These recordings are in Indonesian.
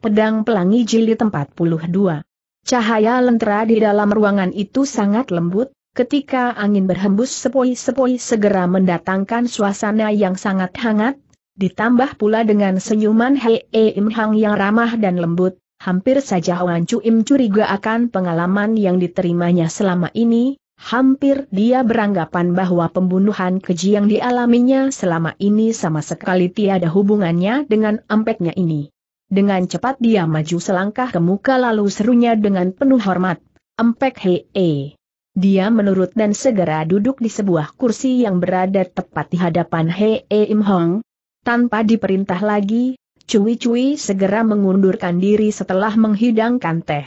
Pedang Pelangi Jilid 42. Cahaya lentera di dalam ruangan itu sangat lembut, ketika angin berhembus sepoi-sepoi segera mendatangkan suasana yang sangat hangat, ditambah pula dengan senyuman Hei e Im Hang yang ramah dan lembut, hampir saja Wan Chu Im curiga akan pengalaman yang diterimanya selama ini, hampir dia beranggapan bahwa pembunuhan keji yang dialaminya selama ini sama sekali tiada hubungannya dengan ampeknya ini. Dengan cepat dia maju selangkah ke muka lalu serunya dengan penuh hormat. Empek hee. -e. Dia menurut dan segera duduk di sebuah kursi yang berada tepat di hadapan Hee -e Im Hong. Tanpa diperintah lagi, Cui Cui segera mengundurkan diri setelah menghidangkan teh.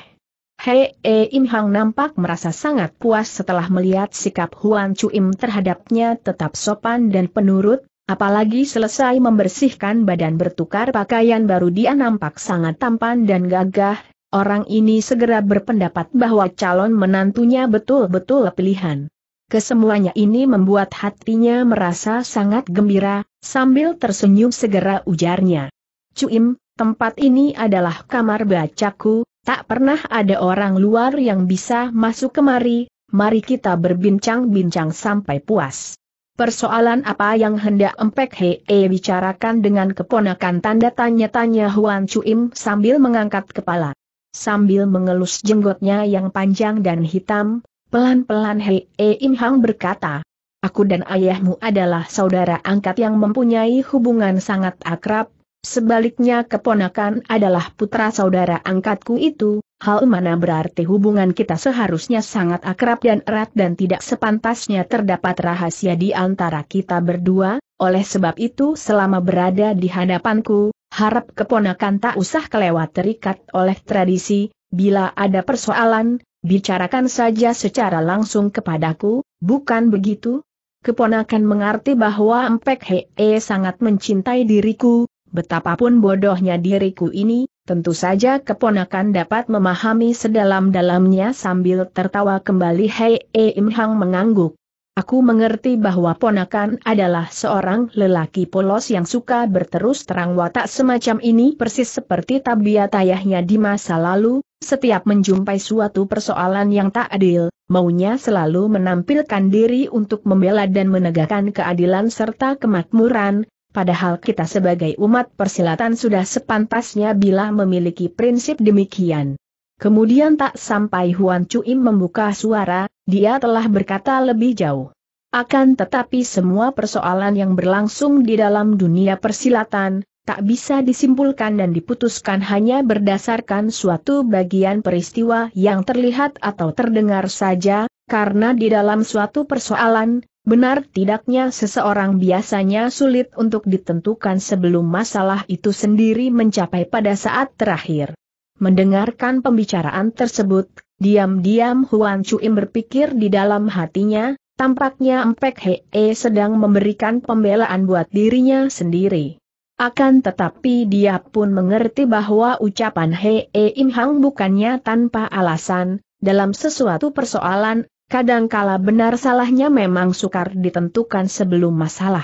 Hee -e Im Hong nampak merasa sangat puas setelah melihat sikap Huan cuim terhadapnya tetap sopan dan penurut, Apalagi selesai membersihkan badan bertukar pakaian baru dia nampak sangat tampan dan gagah, orang ini segera berpendapat bahwa calon menantunya betul-betul pilihan. Kesemuanya ini membuat hatinya merasa sangat gembira, sambil tersenyum segera ujarnya. Cuim, tempat ini adalah kamar bacaku, tak pernah ada orang luar yang bisa masuk kemari, mari kita berbincang-bincang sampai puas. Persoalan apa yang hendak Empek Hee bicarakan dengan keponakan tanda tanya-tanya Huan Chuim sambil mengangkat kepala. Sambil mengelus jenggotnya yang panjang dan hitam, pelan-pelan Hee Im Hang berkata, Aku dan ayahmu adalah saudara angkat yang mempunyai hubungan sangat akrab, sebaliknya keponakan adalah putra saudara angkatku itu, hal mana berarti hubungan kita seharusnya sangat akrab dan erat dan tidak sepantasnya terdapat rahasia di antara kita berdua, oleh sebab itu selama berada di hadapanku, harap keponakan tak usah kelewat terikat oleh tradisi, bila ada persoalan, bicarakan saja secara langsung kepadaku, bukan begitu? Keponakan mengerti bahwa Empek Hee sangat mencintai diriku, betapapun bodohnya diriku ini, Tentu saja keponakan dapat memahami sedalam-dalamnya sambil tertawa kembali Hei e Im Hang mengangguk. Aku mengerti bahwa ponakan adalah seorang lelaki polos yang suka berterus terang watak semacam ini persis seperti tabiat ayahnya di masa lalu, setiap menjumpai suatu persoalan yang tak adil, maunya selalu menampilkan diri untuk membela dan menegakkan keadilan serta kemakmuran, padahal kita sebagai umat persilatan sudah sepantasnya bila memiliki prinsip demikian. Kemudian tak sampai Huan Cuim membuka suara, dia telah berkata lebih jauh. Akan tetapi semua persoalan yang berlangsung di dalam dunia persilatan, tak bisa disimpulkan dan diputuskan hanya berdasarkan suatu bagian peristiwa yang terlihat atau terdengar saja, karena di dalam suatu persoalan, Benar tidaknya seseorang biasanya sulit untuk ditentukan sebelum masalah itu sendiri mencapai pada saat terakhir. Mendengarkan pembicaraan tersebut, diam-diam Huan Chuim berpikir di dalam hatinya, tampaknya Empek Hee sedang memberikan pembelaan buat dirinya sendiri. Akan tetapi dia pun mengerti bahwa ucapan Hee Im Hang bukannya tanpa alasan, dalam sesuatu persoalan, Kadangkala benar salahnya memang sukar ditentukan sebelum masalah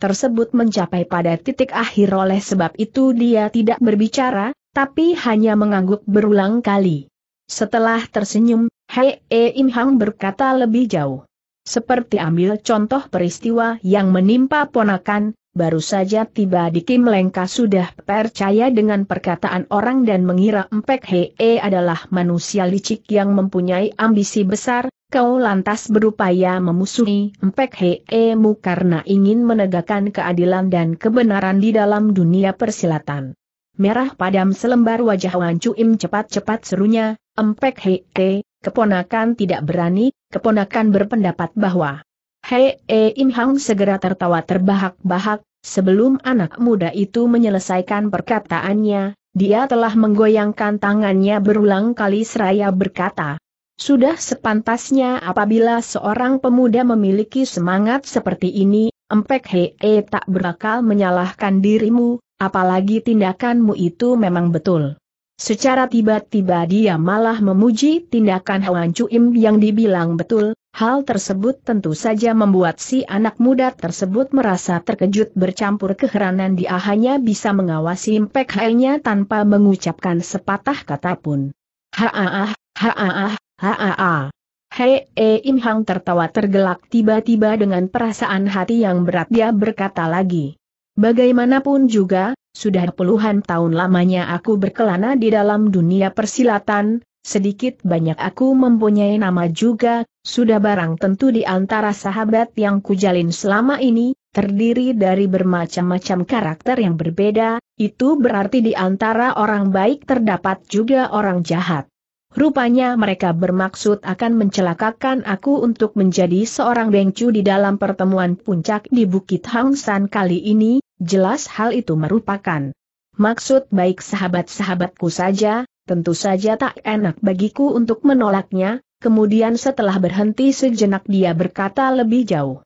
tersebut mencapai pada titik akhir oleh sebab itu dia tidak berbicara, tapi hanya mengangguk berulang kali. Setelah tersenyum, Hei E Im Hang berkata lebih jauh. Seperti ambil contoh peristiwa yang menimpa ponakan, baru saja tiba di Kim Lengka sudah percaya dengan perkataan orang dan mengira Empek Hei e adalah manusia licik yang mempunyai ambisi besar, Kau lantas berupaya memusuhi Mpek Heemu karena ingin menegakkan keadilan dan kebenaran di dalam dunia persilatan. Merah padam selembar wajah Wan Im cepat-cepat serunya, Mpek Hee, keponakan tidak berani, keponakan berpendapat bahwa Hee Im Hang segera tertawa terbahak-bahak, sebelum anak muda itu menyelesaikan perkataannya, dia telah menggoyangkan tangannya berulang kali seraya berkata, sudah sepantasnya apabila seorang pemuda memiliki semangat seperti ini, Empek Hee tak berakal menyalahkan dirimu, apalagi tindakanmu itu memang betul. Secara tiba-tiba dia malah memuji tindakan Hwan Im yang dibilang betul, hal tersebut tentu saja membuat si anak muda tersebut merasa terkejut bercampur keheranan dia hanya bisa mengawasi Empek Hee-nya tanpa mengucapkan sepatah kata pun. Haaah, haaah, Haa. Hei e eh, Im Hang tertawa tergelak tiba-tiba dengan perasaan hati yang berat dia berkata lagi. Bagaimanapun juga, sudah puluhan tahun lamanya aku berkelana di dalam dunia persilatan, sedikit banyak aku mempunyai nama juga, sudah barang tentu di antara sahabat yang kujalin selama ini, terdiri dari bermacam-macam karakter yang berbeda, itu berarti di antara orang baik terdapat juga orang jahat. Rupanya mereka bermaksud akan mencelakakan aku untuk menjadi seorang bengcu di dalam pertemuan puncak di Bukit Hang San kali ini, jelas hal itu merupakan maksud baik sahabat-sahabatku saja, tentu saja tak enak bagiku untuk menolaknya, kemudian setelah berhenti sejenak dia berkata lebih jauh.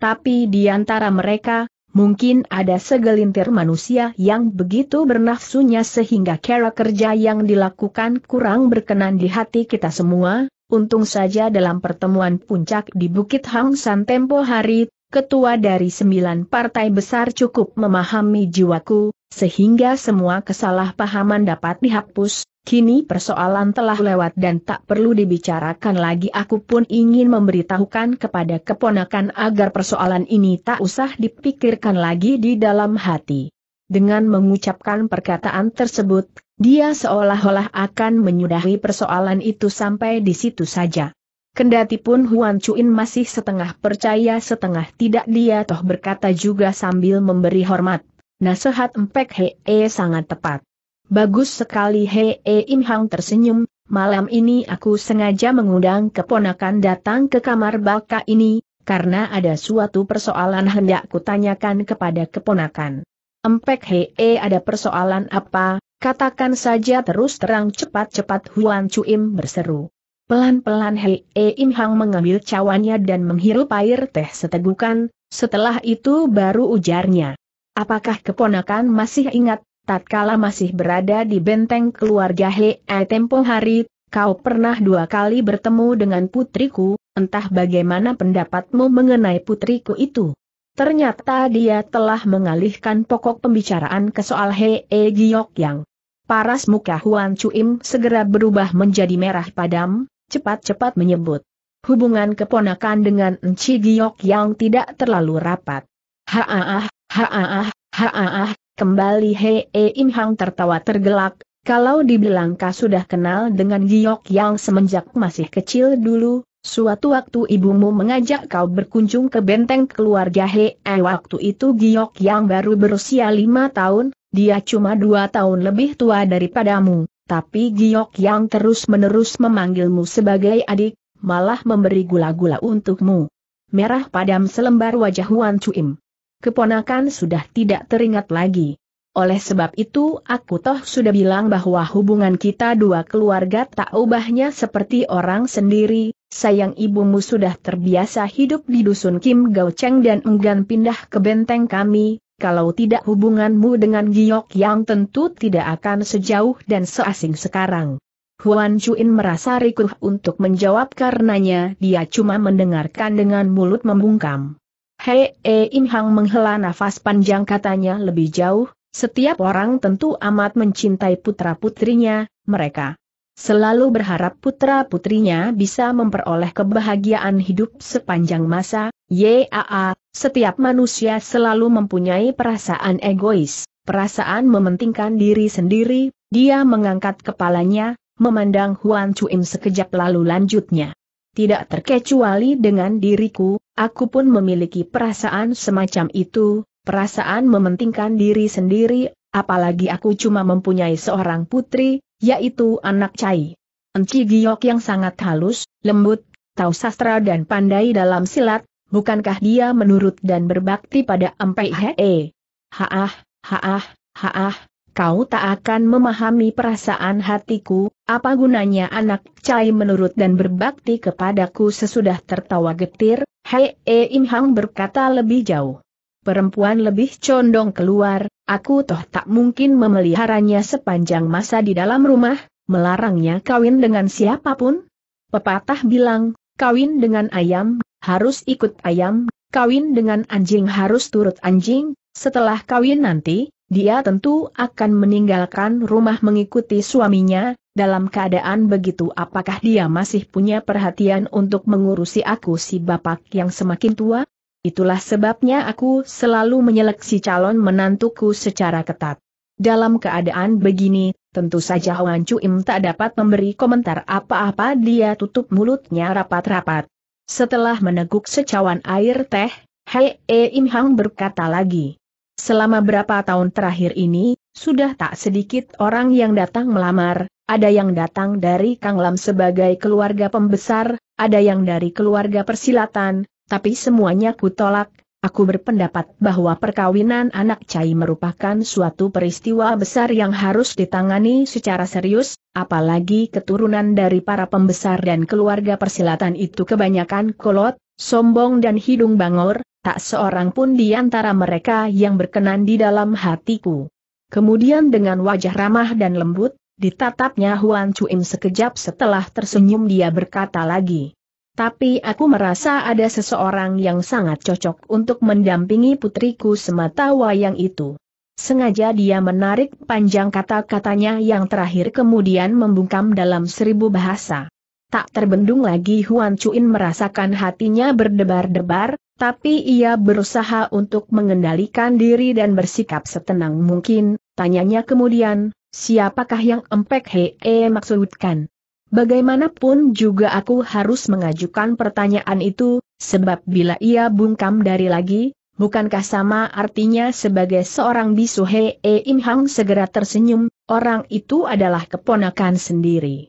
Tapi di antara mereka, Mungkin ada segelintir manusia yang begitu bernafsunya sehingga cara kerja yang dilakukan kurang berkenan di hati kita semua, untung saja dalam pertemuan puncak di Bukit Hang San tempo hari, ketua dari sembilan partai besar cukup memahami jiwaku, sehingga semua kesalahpahaman dapat dihapus, kini persoalan telah lewat dan tak perlu dibicarakan lagi aku pun ingin memberitahukan kepada keponakan agar persoalan ini tak usah dipikirkan lagi di dalam hati. Dengan mengucapkan perkataan tersebut, dia seolah-olah akan menyudahi persoalan itu sampai di situ saja. Kendati pun Huan Chuin masih setengah percaya setengah tidak dia toh berkata juga sambil memberi hormat. Nasihat Empek Hee sangat tepat. Bagus sekali Hee Im Hang tersenyum, malam ini aku sengaja mengundang keponakan datang ke kamar baka ini, karena ada suatu persoalan hendak kutanyakan kepada keponakan. Empek Hee ada persoalan apa, katakan saja terus terang cepat-cepat Huan Cuim berseru. Pelan-pelan hee Im Hang mengambil cawannya dan menghirup air teh setegukan, setelah itu baru ujarnya. Apakah keponakan masih ingat, tatkala masih berada di benteng keluarga Hei tempo hari, kau pernah dua kali bertemu dengan putriku, entah bagaimana pendapatmu mengenai putriku itu. Ternyata dia telah mengalihkan pokok pembicaraan ke soal Hei Giok Yang. Paras muka Huan Chuim segera berubah menjadi merah padam, cepat-cepat menyebut. Hubungan keponakan dengan Enci Giok Yang tidak terlalu rapat. Haah, Haaah, haaah, kembali Hee Im Hang tertawa tergelak, kalau dibilang kau sudah kenal dengan Giok yang semenjak masih kecil dulu, suatu waktu ibumu mengajak kau berkunjung ke benteng keluarga Hee. waktu itu Giok yang baru berusia lima tahun, dia cuma dua tahun lebih tua daripadamu, tapi Giok yang terus-menerus memanggilmu sebagai adik, malah memberi gula-gula untukmu. Merah padam selembar wajah Wan Cuim keponakan sudah tidak teringat lagi. Oleh sebab itu aku toh sudah bilang bahwa hubungan kita dua keluarga tak ubahnya seperti orang sendiri, sayang ibumu sudah terbiasa hidup di dusun Kim Gao Cheng dan enggan pindah ke benteng kami, kalau tidak hubunganmu dengan Giok yang tentu tidak akan sejauh dan seasing sekarang. Huan Chuin merasa rikuh untuk menjawab karenanya dia cuma mendengarkan dengan mulut membungkam. Hei e Inhang Hang menghela nafas panjang katanya lebih jauh, setiap orang tentu amat mencintai putra-putrinya, mereka selalu berharap putra-putrinya bisa memperoleh kebahagiaan hidup sepanjang masa, yaa, setiap manusia selalu mempunyai perasaan egois, perasaan mementingkan diri sendiri, dia mengangkat kepalanya, memandang Huan Chuim sekejap lalu lanjutnya. Tidak terkecuali dengan diriku, Aku pun memiliki perasaan semacam itu, perasaan mementingkan diri sendiri, apalagi aku cuma mempunyai seorang putri, yaitu anak Cai. Enci Giok yang sangat halus, lembut, tahu sastra dan pandai dalam silat, bukankah dia menurut dan berbakti pada Empai Hee? Haah, haah, haah, kau tak akan memahami perasaan hatiku, apa gunanya anak cai menurut dan berbakti kepadaku sesudah tertawa getir, Hei e Im Hang berkata lebih jauh. Perempuan lebih condong keluar, aku toh tak mungkin memeliharanya sepanjang masa di dalam rumah, melarangnya kawin dengan siapapun. Pepatah bilang, kawin dengan ayam, harus ikut ayam, kawin dengan anjing harus turut anjing, setelah kawin nanti, dia tentu akan meninggalkan rumah mengikuti suaminya, dalam keadaan begitu apakah dia masih punya perhatian untuk mengurusi aku si bapak yang semakin tua? Itulah sebabnya aku selalu menyeleksi calon menantuku secara ketat. Dalam keadaan begini, tentu saja Chu Im tak dapat memberi komentar apa-apa dia tutup mulutnya rapat-rapat. Setelah meneguk secawan air teh, Hei e Im Hang berkata lagi. Selama berapa tahun terakhir ini, sudah tak sedikit orang yang datang melamar, ada yang datang dari Kang Lam sebagai keluarga pembesar, ada yang dari keluarga persilatan, tapi semuanya kutolak. Aku berpendapat bahwa perkawinan anak Cai merupakan suatu peristiwa besar yang harus ditangani secara serius, apalagi keturunan dari para pembesar dan keluarga persilatan itu kebanyakan kolot, sombong dan hidung bangor, tak seorang pun di antara mereka yang berkenan di dalam hatiku. Kemudian dengan wajah ramah dan lembut, ditatapnya Huan Chuim sekejap setelah tersenyum dia berkata lagi. Tapi aku merasa ada seseorang yang sangat cocok untuk mendampingi putriku semata wayang itu. Sengaja dia menarik panjang kata-katanya yang terakhir kemudian membungkam dalam seribu bahasa. Tak terbendung lagi Huan Chuin merasakan hatinya berdebar-debar, tapi ia berusaha untuk mengendalikan diri dan bersikap setenang mungkin, tanyanya kemudian, siapakah yang empek hee maksudkan? Bagaimanapun juga aku harus mengajukan pertanyaan itu, sebab bila ia bungkam dari lagi, bukankah sama artinya sebagai seorang bisu hee Im Hang segera tersenyum, orang itu adalah keponakan sendiri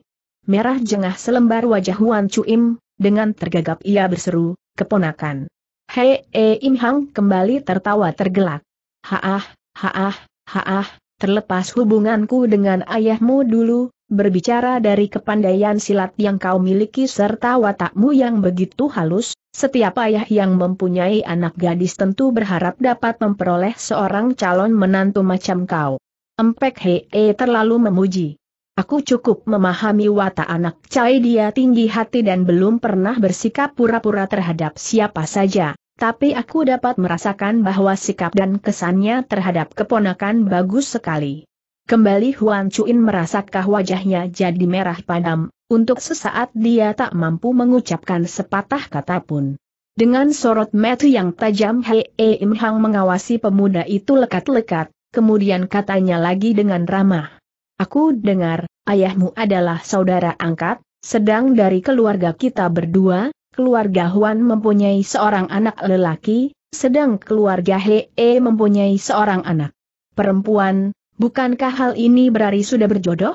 merah jengah selembar wajah Wan Chuim, dengan tergagap ia berseru, keponakan. Hei E Im Hang kembali tertawa tergelak. Haah, haah, haah, terlepas hubunganku dengan ayahmu dulu, berbicara dari kepandaian silat yang kau miliki serta watakmu yang begitu halus, setiap ayah yang mempunyai anak gadis tentu berharap dapat memperoleh seorang calon menantu macam kau. Empek Hei e, terlalu memuji. Aku cukup memahami watak anak Cai dia tinggi hati dan belum pernah bersikap pura-pura terhadap siapa saja, tapi aku dapat merasakan bahwa sikap dan kesannya terhadap keponakan bagus sekali. Kembali Huan Chuin merasakah wajahnya jadi merah padam, untuk sesaat dia tak mampu mengucapkan sepatah kata pun. Dengan sorot metu yang tajam Hei e Im Hang mengawasi pemuda itu lekat-lekat, kemudian katanya lagi dengan ramah. Aku dengar, ayahmu adalah saudara angkat, sedang dari keluarga kita berdua, keluarga Huan mempunyai seorang anak lelaki, sedang keluarga Hee mempunyai seorang anak perempuan, bukankah hal ini berarti sudah berjodoh?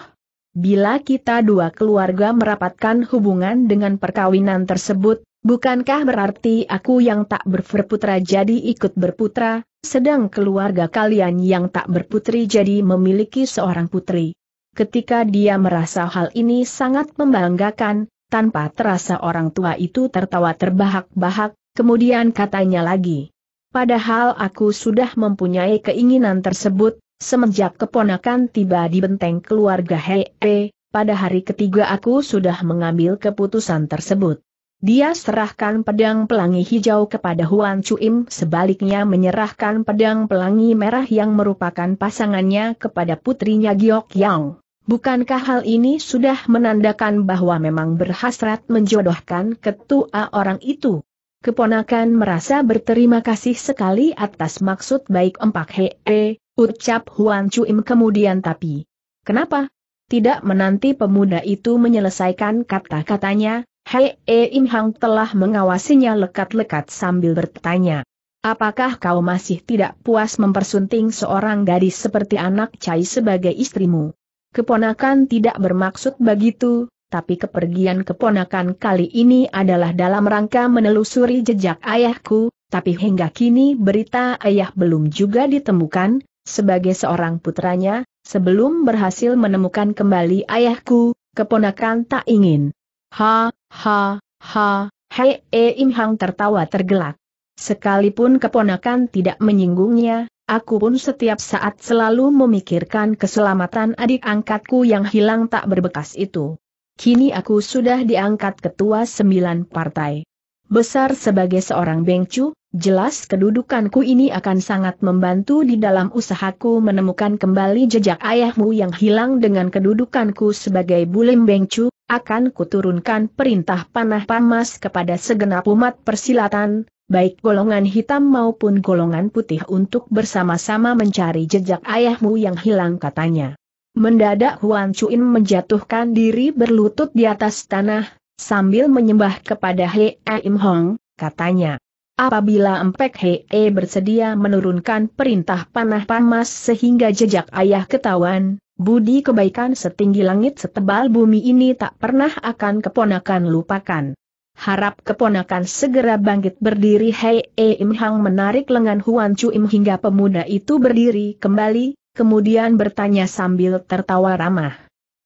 Bila kita dua keluarga merapatkan hubungan dengan perkawinan tersebut, bukankah berarti aku yang tak berputra jadi ikut berputra, sedang keluarga kalian yang tak berputri jadi memiliki seorang putri. Ketika dia merasa hal ini sangat membanggakan, tanpa terasa orang tua itu tertawa terbahak-bahak, kemudian katanya lagi. Padahal aku sudah mempunyai keinginan tersebut, semenjak keponakan tiba di benteng keluarga Hei, pada hari ketiga aku sudah mengambil keputusan tersebut. Dia serahkan pedang pelangi hijau kepada Huan Chuim sebaliknya menyerahkan pedang pelangi merah yang merupakan pasangannya kepada putrinya Giok Yang. Bukankah hal ini sudah menandakan bahwa memang berhasrat menjodohkan ketua orang itu? Keponakan merasa berterima kasih sekali atas maksud baik empak hee, ucap Huan Chuim kemudian tapi. Kenapa? Tidak menanti pemuda itu menyelesaikan kata-katanya, Hei eh In Hang telah mengawasinya lekat-lekat sambil bertanya. Apakah kau masih tidak puas mempersunting seorang gadis seperti anak Cai sebagai istrimu? Keponakan tidak bermaksud begitu, tapi kepergian keponakan kali ini adalah dalam rangka menelusuri jejak ayahku, tapi hingga kini berita ayah belum juga ditemukan, sebagai seorang putranya, sebelum berhasil menemukan kembali ayahku, keponakan tak ingin Ha, ha, ha, Hei e Im Hang tertawa tergelak. Sekalipun keponakan tidak menyinggungnya, aku pun setiap saat selalu memikirkan keselamatan adik angkatku yang hilang tak berbekas itu. Kini aku sudah diangkat ketua sembilan partai. Besar sebagai seorang bengcu, jelas kedudukanku ini akan sangat membantu di dalam usahaku menemukan kembali jejak ayahmu yang hilang dengan kedudukanku sebagai bulim bengcu, akan kuturunkan perintah panah pamas kepada segenap umat persilatan, baik golongan hitam maupun golongan putih untuk bersama-sama mencari jejak ayahmu yang hilang katanya. Mendadak Huan Chuin menjatuhkan diri berlutut di atas tanah, sambil menyembah kepada He Im Hong, katanya. Apabila Empek E bersedia menurunkan perintah panah pamas sehingga jejak ayah ketahuan, Budi kebaikan setinggi langit setebal bumi ini tak pernah akan keponakan lupakan. Harap keponakan segera bangkit berdiri Hei E Im Hang menarik lengan Huan Chu Im hingga pemuda itu berdiri kembali, kemudian bertanya sambil tertawa ramah.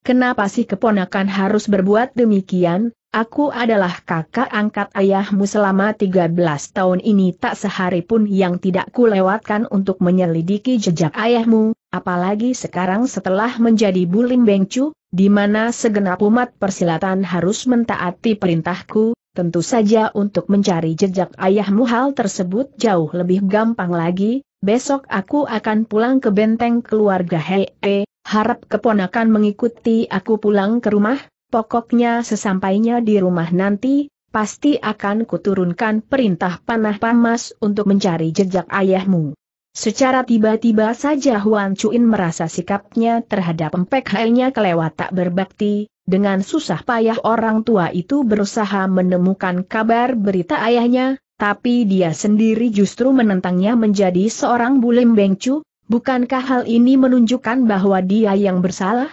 Kenapa sih keponakan harus berbuat demikian, Aku adalah kakak angkat ayahmu selama 13 tahun ini tak sehari pun yang tidak kulewatkan untuk menyelidiki jejak ayahmu, apalagi sekarang setelah menjadi Bulim Bengcu, di mana segenap umat persilatan harus mentaati perintahku, tentu saja untuk mencari jejak ayahmu hal tersebut jauh lebih gampang lagi, besok aku akan pulang ke benteng keluarga Hei, -he, e, harap keponakan mengikuti aku pulang ke rumah, Pokoknya sesampainya di rumah nanti, pasti akan kuturunkan perintah panah pamas untuk mencari jejak ayahmu. Secara tiba-tiba saja Huan Chuin merasa sikapnya terhadap empek halnya kelewat tak berbakti, dengan susah payah orang tua itu berusaha menemukan kabar berita ayahnya, tapi dia sendiri justru menentangnya menjadi seorang bulim bengcu, bukankah hal ini menunjukkan bahwa dia yang bersalah?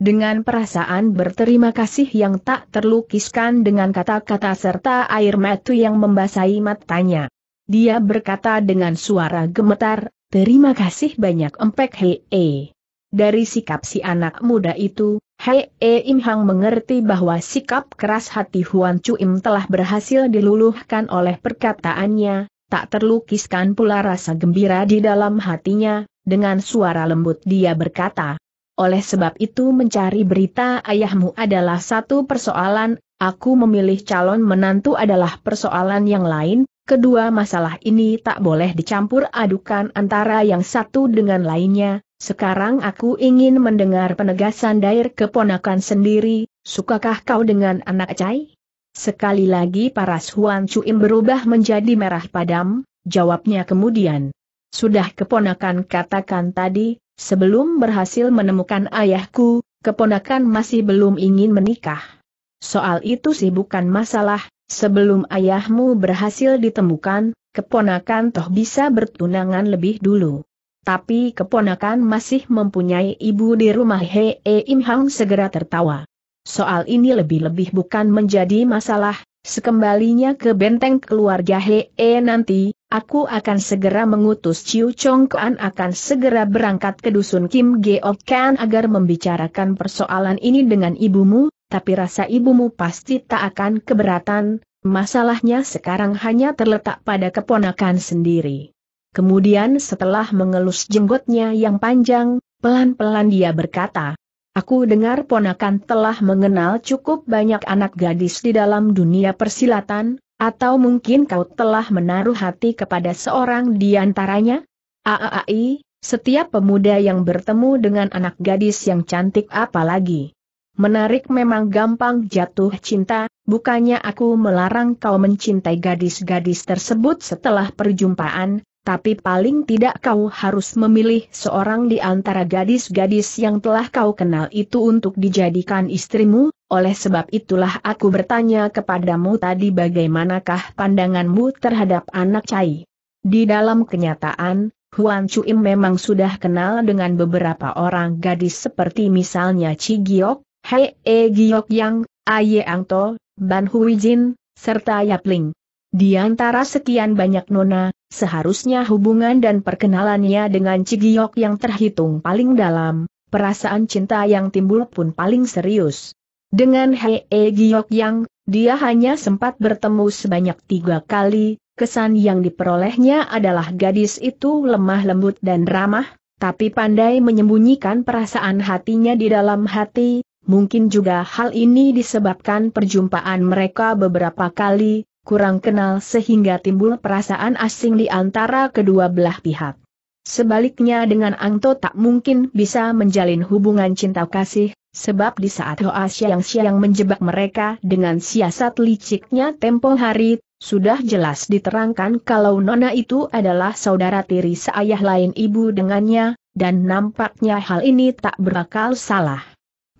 Dengan perasaan berterima kasih yang tak terlukiskan dengan kata-kata serta air mata yang membasahi matanya. Dia berkata dengan suara gemetar, terima kasih banyak empek hee. Dari sikap si anak muda itu, Hei e Im Hang mengerti bahwa sikap keras hati Huan Chu Im telah berhasil diluluhkan oleh perkataannya, tak terlukiskan pula rasa gembira di dalam hatinya, dengan suara lembut dia berkata, oleh sebab itu mencari berita ayahmu adalah satu persoalan, aku memilih calon menantu adalah persoalan yang lain, kedua masalah ini tak boleh dicampur adukan antara yang satu dengan lainnya, sekarang aku ingin mendengar penegasan dair keponakan sendiri, sukakah kau dengan anak cai? Sekali lagi paras Huan Cuim berubah menjadi merah padam, jawabnya kemudian. Sudah keponakan katakan tadi, Sebelum berhasil menemukan ayahku, keponakan masih belum ingin menikah. Soal itu sih bukan masalah, sebelum ayahmu berhasil ditemukan, keponakan toh bisa bertunangan lebih dulu. Tapi keponakan masih mempunyai ibu di rumah Hei Im Hang segera tertawa. Soal ini lebih-lebih bukan menjadi masalah, Sekembalinya ke benteng keluarga Hee eh, nanti, aku akan segera mengutus Chiu Chong Kuan akan segera berangkat ke dusun Kim Geok Kan agar membicarakan persoalan ini dengan ibumu, tapi rasa ibumu pasti tak akan keberatan, masalahnya sekarang hanya terletak pada keponakan sendiri. Kemudian setelah mengelus jenggotnya yang panjang, pelan-pelan dia berkata, Aku dengar ponakan telah mengenal cukup banyak anak gadis di dalam dunia persilatan, atau mungkin kau telah menaruh hati kepada seorang di antaranya? Aai, setiap pemuda yang bertemu dengan anak gadis yang cantik apalagi. Menarik memang gampang jatuh cinta, bukannya aku melarang kau mencintai gadis-gadis tersebut setelah perjumpaan, tapi paling tidak kau harus memilih seorang di antara gadis-gadis yang telah kau kenal itu untuk dijadikan istrimu, oleh sebab itulah aku bertanya kepadamu tadi bagaimanakah pandanganmu terhadap anak Cai. Di dalam kenyataan, Huan Chuim memang sudah kenal dengan beberapa orang gadis seperti misalnya Chi Giok, Hei E Giok Yang, Aye Angto, Ban Hui Jin, serta Yapling. Di antara sekian banyak nona, seharusnya hubungan dan perkenalannya dengan Cigiok yang terhitung paling dalam, perasaan cinta yang timbul pun paling serius. Dengan Hei -e Giok yang, dia hanya sempat bertemu sebanyak tiga kali, kesan yang diperolehnya adalah gadis itu lemah lembut dan ramah, tapi pandai menyembunyikan perasaan hatinya di dalam hati, mungkin juga hal ini disebabkan perjumpaan mereka beberapa kali, kurang kenal sehingga timbul perasaan asing di antara kedua belah pihak. Sebaliknya dengan Angto tak mungkin bisa menjalin hubungan cinta kasih, sebab di saat Hoa siang-siang menjebak mereka dengan siasat liciknya tempo hari, sudah jelas diterangkan kalau Nona itu adalah saudara tiri seayah lain ibu dengannya, dan nampaknya hal ini tak berakal salah.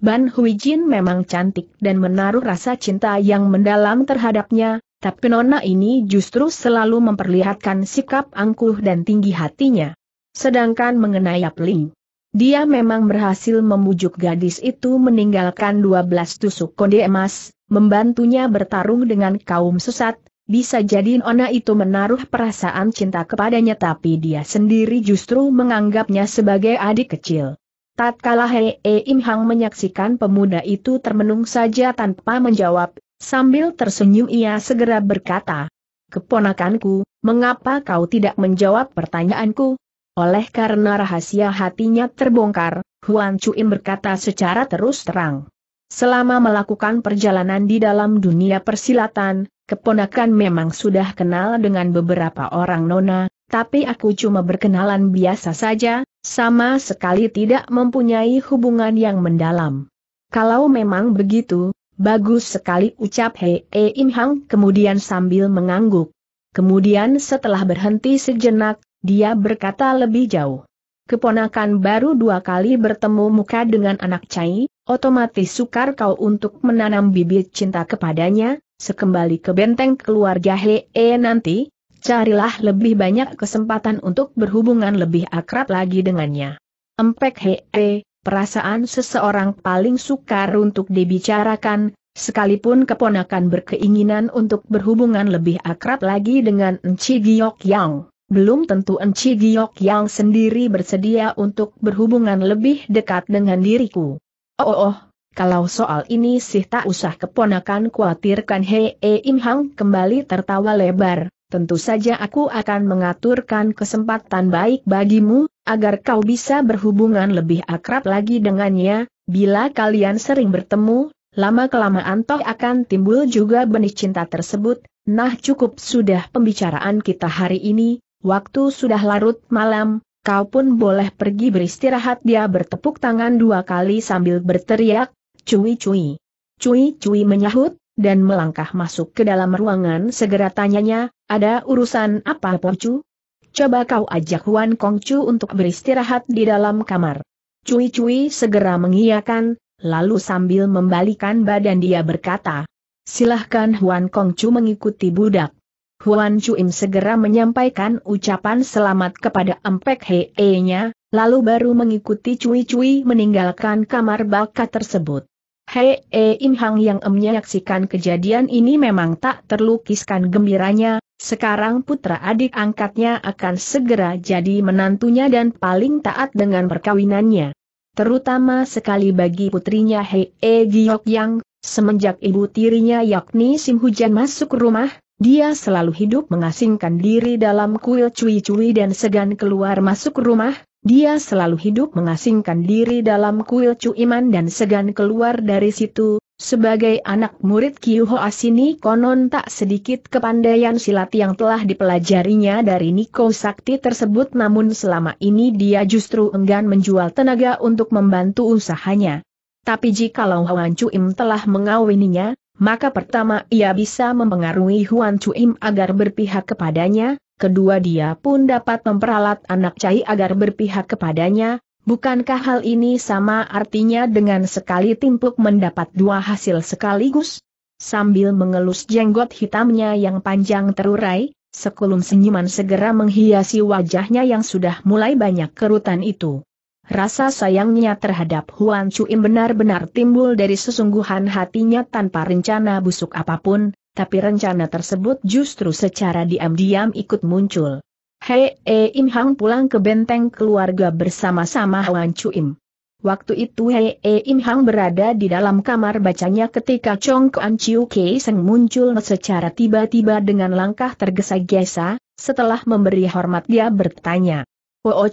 Ban Hui Jin memang cantik dan menaruh rasa cinta yang mendalam terhadapnya, tapi nona ini justru selalu memperlihatkan sikap angkuh dan tinggi hatinya. Sedangkan mengenai Yap Ling, dia memang berhasil membujuk gadis itu meninggalkan 12 tusuk konde emas, membantunya bertarung dengan kaum sesat, bisa jadi Nona itu menaruh perasaan cinta kepadanya tapi dia sendiri justru menganggapnya sebagai adik kecil. Tatkala Hei e Im Hang menyaksikan pemuda itu termenung saja tanpa menjawab, sambil tersenyum ia segera berkata, Keponakanku, mengapa kau tidak menjawab pertanyaanku? Oleh karena rahasia hatinya terbongkar, Huan Chuin berkata secara terus terang. Selama melakukan perjalanan di dalam dunia persilatan, keponakan memang sudah kenal dengan beberapa orang nona, tapi aku cuma berkenalan biasa saja, sama sekali tidak mempunyai hubungan yang mendalam. Kalau memang begitu, bagus sekali ucap Hei e Im Hang kemudian sambil mengangguk. Kemudian setelah berhenti sejenak, dia berkata lebih jauh. Keponakan baru dua kali bertemu muka dengan anak Cai, otomatis sukar kau untuk menanam bibit cinta kepadanya, sekembali ke benteng keluarga Hei e nanti, carilah lebih banyak kesempatan untuk berhubungan lebih akrab lagi dengannya. Empek hee, perasaan seseorang paling sukar untuk dibicarakan, sekalipun keponakan berkeinginan untuk berhubungan lebih akrab lagi dengan Enci Giok Yang. Belum tentu Enci Giok Yang sendiri bersedia untuk berhubungan lebih dekat dengan diriku. Oh, oh, oh kalau soal ini sih tak usah keponakan khawatirkan hee Im Hang kembali tertawa lebar, tentu saja aku akan mengaturkan kesempatan baik bagimu, agar kau bisa berhubungan lebih akrab lagi dengannya, bila kalian sering bertemu, lama-kelamaan toh akan timbul juga benih cinta tersebut, nah cukup sudah pembicaraan kita hari ini, waktu sudah larut malam, kau pun boleh pergi beristirahat dia bertepuk tangan dua kali sambil berteriak, cuy cuy, cuy cuy menyahut, dan melangkah masuk ke dalam ruangan segera tanyanya, ada urusan apa Pocu? Coba kau ajak Huan Kongcu untuk beristirahat di dalam kamar. Cui-cui segera mengiyakan, lalu sambil membalikan badan dia berkata, silahkan Huan Kongcu mengikuti budak. Huan Chuim segera menyampaikan ucapan selamat kepada Empek Hee-nya, lalu baru mengikuti Cui-Cui meninggalkan kamar bakat tersebut. Hei e Im Hang yang menyaksikan kejadian ini memang tak terlukiskan gembiranya, sekarang putra adik angkatnya akan segera jadi menantunya dan paling taat dengan perkawinannya. Terutama sekali bagi putrinya Hei E Giok Yang, semenjak ibu tirinya yakni Sim Hujan masuk rumah, dia selalu hidup mengasingkan diri dalam kuil cuy-cuy dan segan keluar masuk rumah, dia selalu hidup mengasingkan diri dalam kuil Cuiman dan segan keluar dari situ, sebagai anak murid Kiu Asini, konon tak sedikit kepandaian silat yang telah dipelajarinya dari Niko Sakti tersebut namun selama ini dia justru enggan menjual tenaga untuk membantu usahanya. Tapi jikalau Huan Cuim telah mengawininya, maka pertama ia bisa mempengaruhi Huan Cuim agar berpihak kepadanya, kedua dia pun dapat memperalat anak cai agar berpihak kepadanya, bukankah hal ini sama artinya dengan sekali timpuk mendapat dua hasil sekaligus? Sambil mengelus jenggot hitamnya yang panjang terurai, sekulum senyuman segera menghiasi wajahnya yang sudah mulai banyak kerutan itu. Rasa sayangnya terhadap Huan Chuim benar-benar timbul dari sesungguhan hatinya tanpa rencana busuk apapun, tapi rencana tersebut justru secara diam-diam ikut muncul. Hei e Im Hang pulang ke benteng keluarga bersama-sama Wan Im. Waktu itu Hei e Im Hang berada di dalam kamar bacanya ketika Chong Kuan Chiu Kei Seng muncul secara tiba-tiba dengan langkah tergesa-gesa, setelah memberi hormat dia bertanya.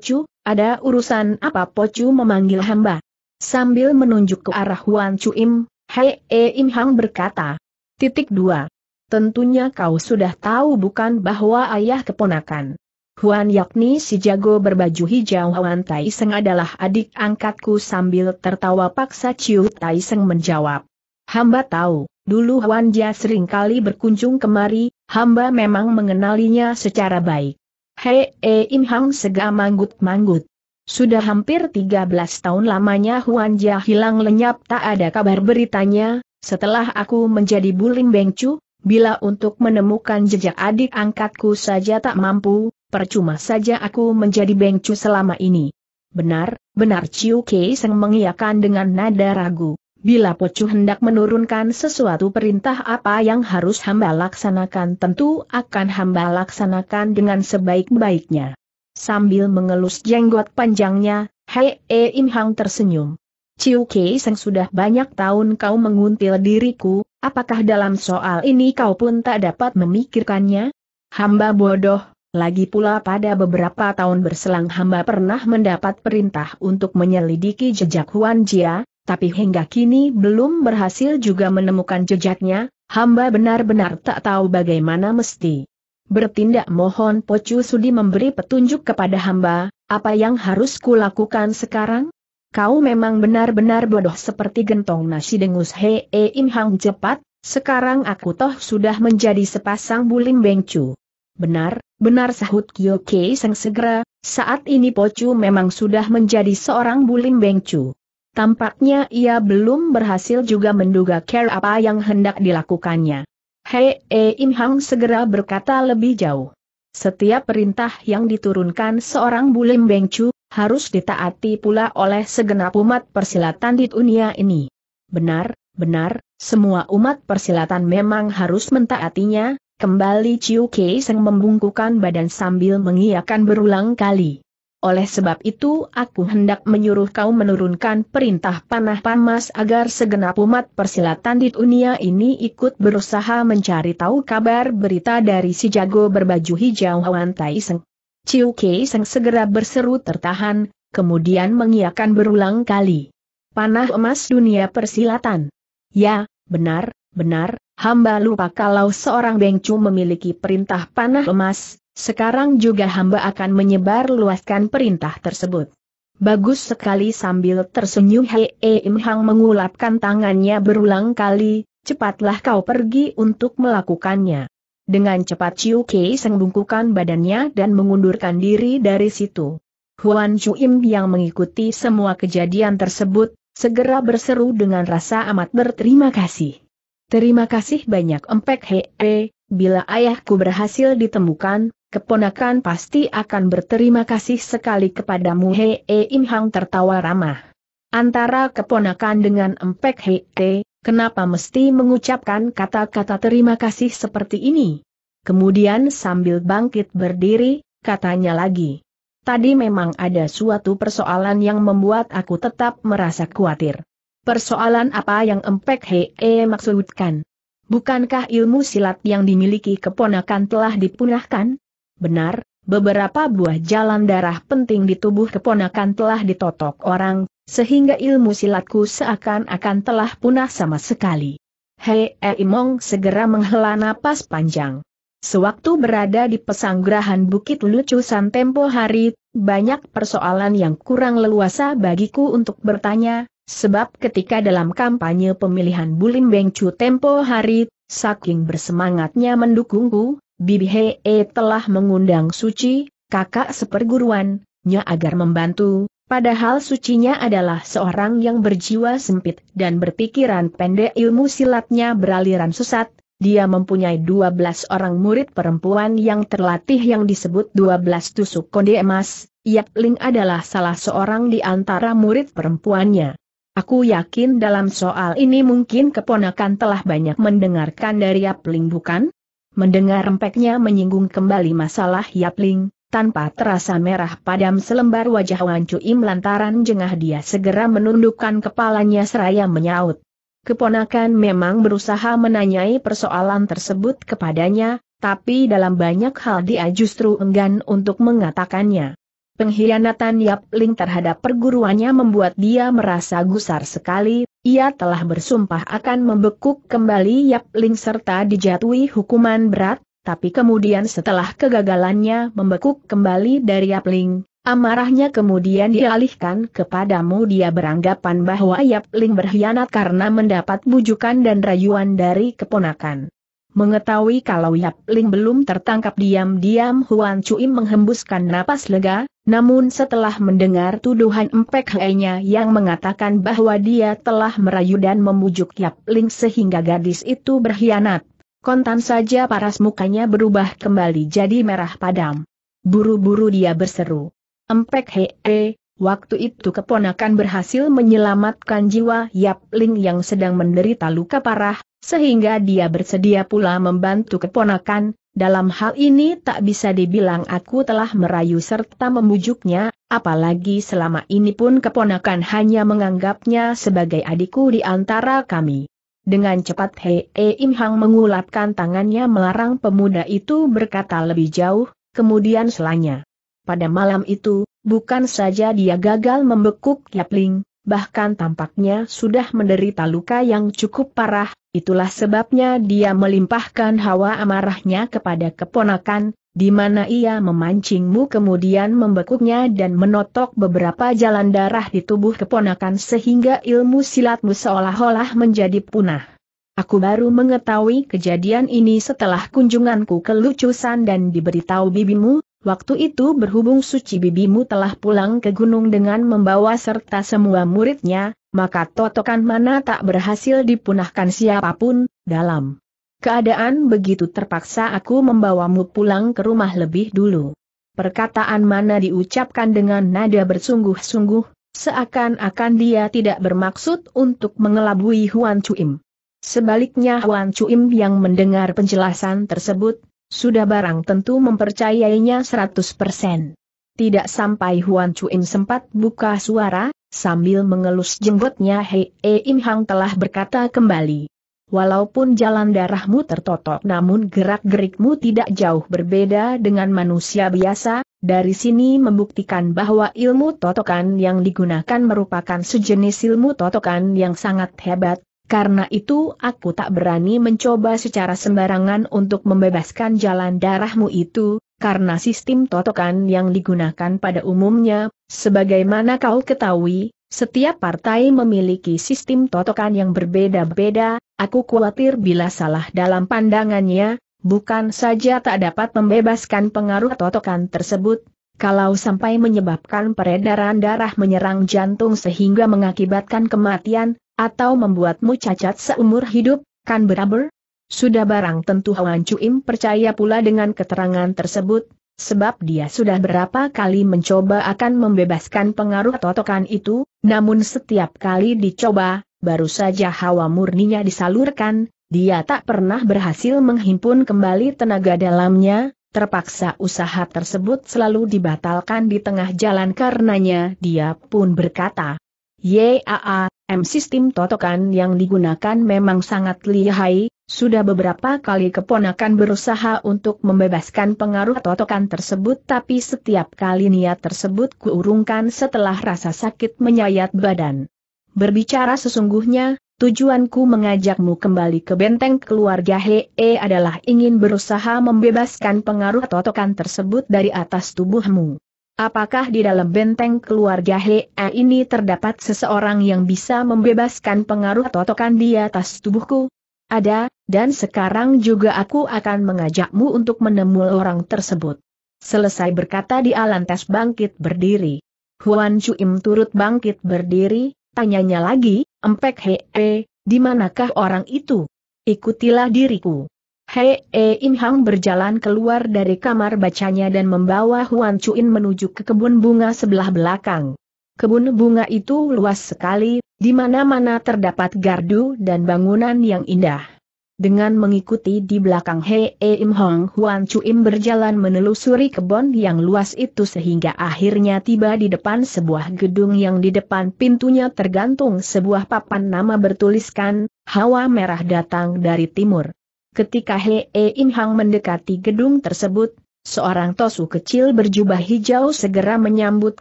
Chu, ada urusan apa Po Chu memanggil hamba? Sambil menunjuk ke arah Wan Im, Hei e Im Hang berkata, Titik 2. Tentunya kau sudah tahu bukan bahwa ayah keponakan. Huan yakni si jago berbaju hijau Huan Tai adalah adik angkatku sambil tertawa paksa Ciu Tai menjawab. Hamba tahu, dulu Huan Jia kali berkunjung kemari, hamba memang mengenalinya secara baik. Hei e Im Hang sega manggut-manggut. Sudah hampir 13 tahun lamanya Huan Jia hilang lenyap tak ada kabar beritanya, setelah aku menjadi buling Bengcu, bila untuk menemukan jejak adik angkatku saja tak mampu, percuma saja aku menjadi Bengcu selama ini. Benar, benar Ciu Kei Seng mengiyakan dengan nada ragu. Bila Pocu hendak menurunkan sesuatu perintah apa yang harus hamba laksanakan tentu akan hamba laksanakan dengan sebaik-baiknya. Sambil mengelus jenggot panjangnya, Hei e Im Hang tersenyum. Ciu Kei Seng sudah banyak tahun kau menguntil diriku, apakah dalam soal ini kau pun tak dapat memikirkannya? Hamba bodoh, lagi pula pada beberapa tahun berselang hamba pernah mendapat perintah untuk menyelidiki jejak Huan Jia, tapi hingga kini belum berhasil juga menemukan jejaknya, hamba benar-benar tak tahu bagaimana mesti. Bertindak mohon Pocu Sudi memberi petunjuk kepada hamba, apa yang harus kulakukan sekarang? kau memang benar-benar bodoh seperti gentong nasi dengus hee im hang cepat, sekarang aku toh sudah menjadi sepasang bulim bengcu. Benar, benar sahut Kyo Sang segera, saat ini Pocu memang sudah menjadi seorang bulim bengcu. Tampaknya ia belum berhasil juga menduga care apa yang hendak dilakukannya. Hei e Im Hang segera berkata lebih jauh. Setiap perintah yang diturunkan seorang bulim bengcu, harus ditaati pula oleh segenap umat persilatan di dunia ini. Benar, benar, semua umat persilatan memang harus mentaatinya, kembali Chiu Kei Seng membungkukan badan sambil mengiakan berulang kali. Oleh sebab itu aku hendak menyuruh kau menurunkan perintah panah pamas agar segenap umat persilatan di dunia ini ikut berusaha mencari tahu kabar berita dari si jago berbaju hijau Huan Tai Seng. Kei Seng segera berseru tertahan, kemudian mengiakan berulang kali. Panah emas dunia persilatan. Ya, benar, benar, hamba lupa kalau seorang Bengcu memiliki perintah panah emas, sekarang juga hamba akan menyebar luaskan perintah tersebut. Bagus sekali sambil tersenyum Hei e Im Hang mengulapkan tangannya berulang kali, cepatlah kau pergi untuk melakukannya. Dengan cepat Chiu Kei sengbungkukan badannya dan mengundurkan diri dari situ. Huan Im yang mengikuti semua kejadian tersebut, segera berseru dengan rasa amat berterima kasih. Terima kasih banyak Empek Hee, bila ayahku berhasil ditemukan, keponakan pasti akan berterima kasih sekali kepadamu Hee Im Hang tertawa ramah. Antara keponakan dengan Empek Hee, kenapa mesti mengucapkan kata-kata terima kasih seperti ini? Kemudian sambil bangkit berdiri, katanya lagi. Tadi memang ada suatu persoalan yang membuat aku tetap merasa khawatir. Persoalan apa yang Empek Hee maksudkan? Bukankah ilmu silat yang dimiliki keponakan telah dipunahkan? Benar, beberapa buah jalan darah penting di tubuh keponakan telah ditotok orang, sehingga ilmu silatku seakan-akan telah punah sama sekali. Hei Imong segera menghela napas panjang. Sewaktu berada di pesanggrahan Bukit Lucusan tempo hari, banyak persoalan yang kurang leluasa bagiku untuk bertanya, sebab ketika dalam kampanye pemilihan Bulim Bengcu tempo hari, saking bersemangatnya mendukungku, Bibi Hei telah mengundang Suci, kakak seperguruan, agar membantu, Padahal sucinya adalah seorang yang berjiwa sempit dan berpikiran pendek ilmu silatnya beraliran sesat, dia mempunyai 12 orang murid perempuan yang terlatih yang disebut 12 tusuk konde emas, Yap Ling adalah salah seorang di antara murid perempuannya. Aku yakin dalam soal ini mungkin keponakan telah banyak mendengarkan dari Yap Ling bukan? Mendengar rempeknya menyinggung kembali masalah Yap Ling, tanpa terasa merah padam selembar wajah Wan Im lantaran jengah dia segera menundukkan kepalanya seraya menyaut. Keponakan memang berusaha menanyai persoalan tersebut kepadanya, tapi dalam banyak hal dia justru enggan untuk mengatakannya. Pengkhianatan Yap Ling terhadap perguruannya membuat dia merasa gusar sekali, ia telah bersumpah akan membekuk kembali Yap Ling serta dijatuhi hukuman berat, tapi kemudian setelah kegagalannya membekuk kembali dari Yapling, amarahnya kemudian dialihkan kepadamu dia beranggapan bahwa Yapling berkhianat karena mendapat bujukan dan rayuan dari keponakan. Mengetahui kalau Yap Ling belum tertangkap diam-diam Huan Cui menghembuskan napas lega, namun setelah mendengar tuduhan empek nya yang mengatakan bahwa dia telah merayu dan memujuk Yap Ling sehingga gadis itu berkhianat, Kontan saja paras mukanya berubah kembali jadi merah padam. Buru-buru dia berseru. Empek hee, -he, waktu itu keponakan berhasil menyelamatkan jiwa Yap Ling yang sedang menderita luka parah, sehingga dia bersedia pula membantu keponakan, dalam hal ini tak bisa dibilang aku telah merayu serta memujuknya, apalagi selama ini pun keponakan hanya menganggapnya sebagai adikku di antara kami. Dengan cepat Hei e Im Hang mengulapkan tangannya melarang pemuda itu berkata lebih jauh, kemudian selanya. Pada malam itu, bukan saja dia gagal membekuk Yapling, bahkan tampaknya sudah menderita luka yang cukup parah, itulah sebabnya dia melimpahkan hawa amarahnya kepada keponakan, di mana ia memancingmu kemudian membekuknya dan menotok beberapa jalan darah di tubuh keponakan sehingga ilmu silatmu seolah-olah menjadi punah. Aku baru mengetahui kejadian ini setelah kunjunganku ke Lucusan dan diberitahu bibimu, Waktu itu berhubung suci bibimu telah pulang ke gunung dengan membawa serta semua muridnya, maka totokan mana tak berhasil dipunahkan siapapun, dalam keadaan begitu terpaksa aku membawamu pulang ke rumah lebih dulu. Perkataan mana diucapkan dengan nada bersungguh-sungguh, seakan-akan dia tidak bermaksud untuk mengelabui Huan Chuim. Sebaliknya Huan Chuim yang mendengar penjelasan tersebut, sudah barang tentu mempercayainya 100%. Tidak sampai Huan Chuin sempat buka suara, sambil mengelus jenggotnya Hei e Im Hang telah berkata kembali. Walaupun jalan darahmu tertotok namun gerak-gerikmu tidak jauh berbeda dengan manusia biasa, dari sini membuktikan bahwa ilmu totokan yang digunakan merupakan sejenis ilmu totokan yang sangat hebat, karena itu aku tak berani mencoba secara sembarangan untuk membebaskan jalan darahmu itu, karena sistem totokan yang digunakan pada umumnya, sebagaimana kau ketahui, setiap partai memiliki sistem totokan yang berbeda-beda, aku khawatir bila salah dalam pandangannya, bukan saja tak dapat membebaskan pengaruh totokan tersebut, kalau sampai menyebabkan peredaran darah menyerang jantung sehingga mengakibatkan kematian, atau membuatmu cacat seumur hidup, kan beraber? Sudah barang tentu Hwan Cuim percaya pula dengan keterangan tersebut, sebab dia sudah berapa kali mencoba akan membebaskan pengaruh totokan itu, namun setiap kali dicoba, baru saja hawa murninya disalurkan, dia tak pernah berhasil menghimpun kembali tenaga dalamnya, Terpaksa usaha tersebut selalu dibatalkan di tengah jalan karenanya dia pun berkata, YAA, M sistem totokan yang digunakan memang sangat lihai, sudah beberapa kali keponakan berusaha untuk membebaskan pengaruh totokan tersebut tapi setiap kali niat tersebut kuurungkan setelah rasa sakit menyayat badan. Berbicara sesungguhnya, Tujuanku mengajakmu kembali ke benteng keluarga Hee adalah ingin berusaha membebaskan pengaruh totokan tersebut dari atas tubuhmu. Apakah di dalam benteng keluarga Hee ini terdapat seseorang yang bisa membebaskan pengaruh totokan di atas tubuhku? Ada, dan sekarang juga aku akan mengajakmu untuk menemui orang tersebut. Selesai berkata di Alantes bangkit berdiri. Huan Chuim turut bangkit berdiri, Tanyanya lagi, empek hee, di manakah orang itu? Ikutilah diriku. Hee In Hang berjalan keluar dari kamar bacanya dan membawa Huan Chuin menuju ke kebun bunga sebelah belakang. Kebun bunga itu luas sekali, di mana-mana terdapat gardu dan bangunan yang indah dengan mengikuti di belakang Hei Im Hong Huan Chu Im berjalan menelusuri kebun yang luas itu sehingga akhirnya tiba di depan sebuah gedung yang di depan pintunya tergantung sebuah papan nama bertuliskan, Hawa Merah datang dari timur. Ketika Hei Im Hong mendekati gedung tersebut, seorang tosu kecil berjubah hijau segera menyambut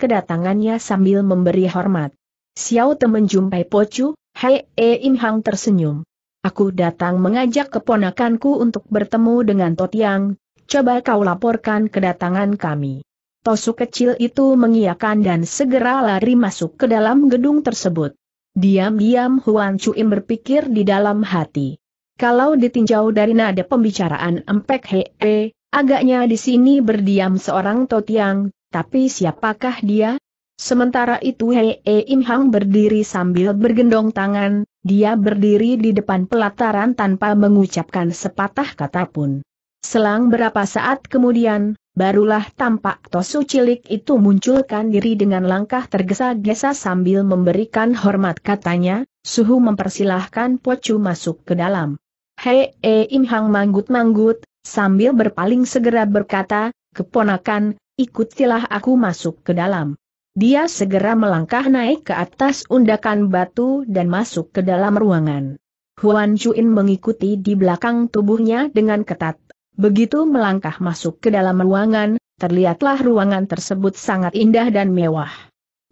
kedatangannya sambil memberi hormat. Xiao Te menjumpai Pocu, Hei Im Hong tersenyum. Aku datang mengajak keponakanku untuk bertemu dengan Totiang, coba kau laporkan kedatangan kami. Tosu kecil itu mengiyakan dan segera lari masuk ke dalam gedung tersebut. Diam-diam Huan Chuim berpikir di dalam hati. Kalau ditinjau dari nada pembicaraan Empek Hee, agaknya di sini berdiam seorang Totiang, tapi siapakah dia? Sementara itu Hee Im Hang berdiri sambil bergendong tangan, dia berdiri di depan pelataran tanpa mengucapkan sepatah kata pun. Selang berapa saat kemudian, barulah tampak Tosu cilik itu munculkan diri dengan langkah tergesa-gesa sambil memberikan hormat katanya, Suhu mempersilahkan Pocu masuk ke dalam. Hei e Im Hang manggut-manggut, sambil berpaling segera berkata, keponakan, ikutilah aku masuk ke dalam. Dia segera melangkah naik ke atas undakan batu dan masuk ke dalam ruangan. Huan Chuin mengikuti di belakang tubuhnya dengan ketat. Begitu melangkah masuk ke dalam ruangan, terlihatlah ruangan tersebut sangat indah dan mewah.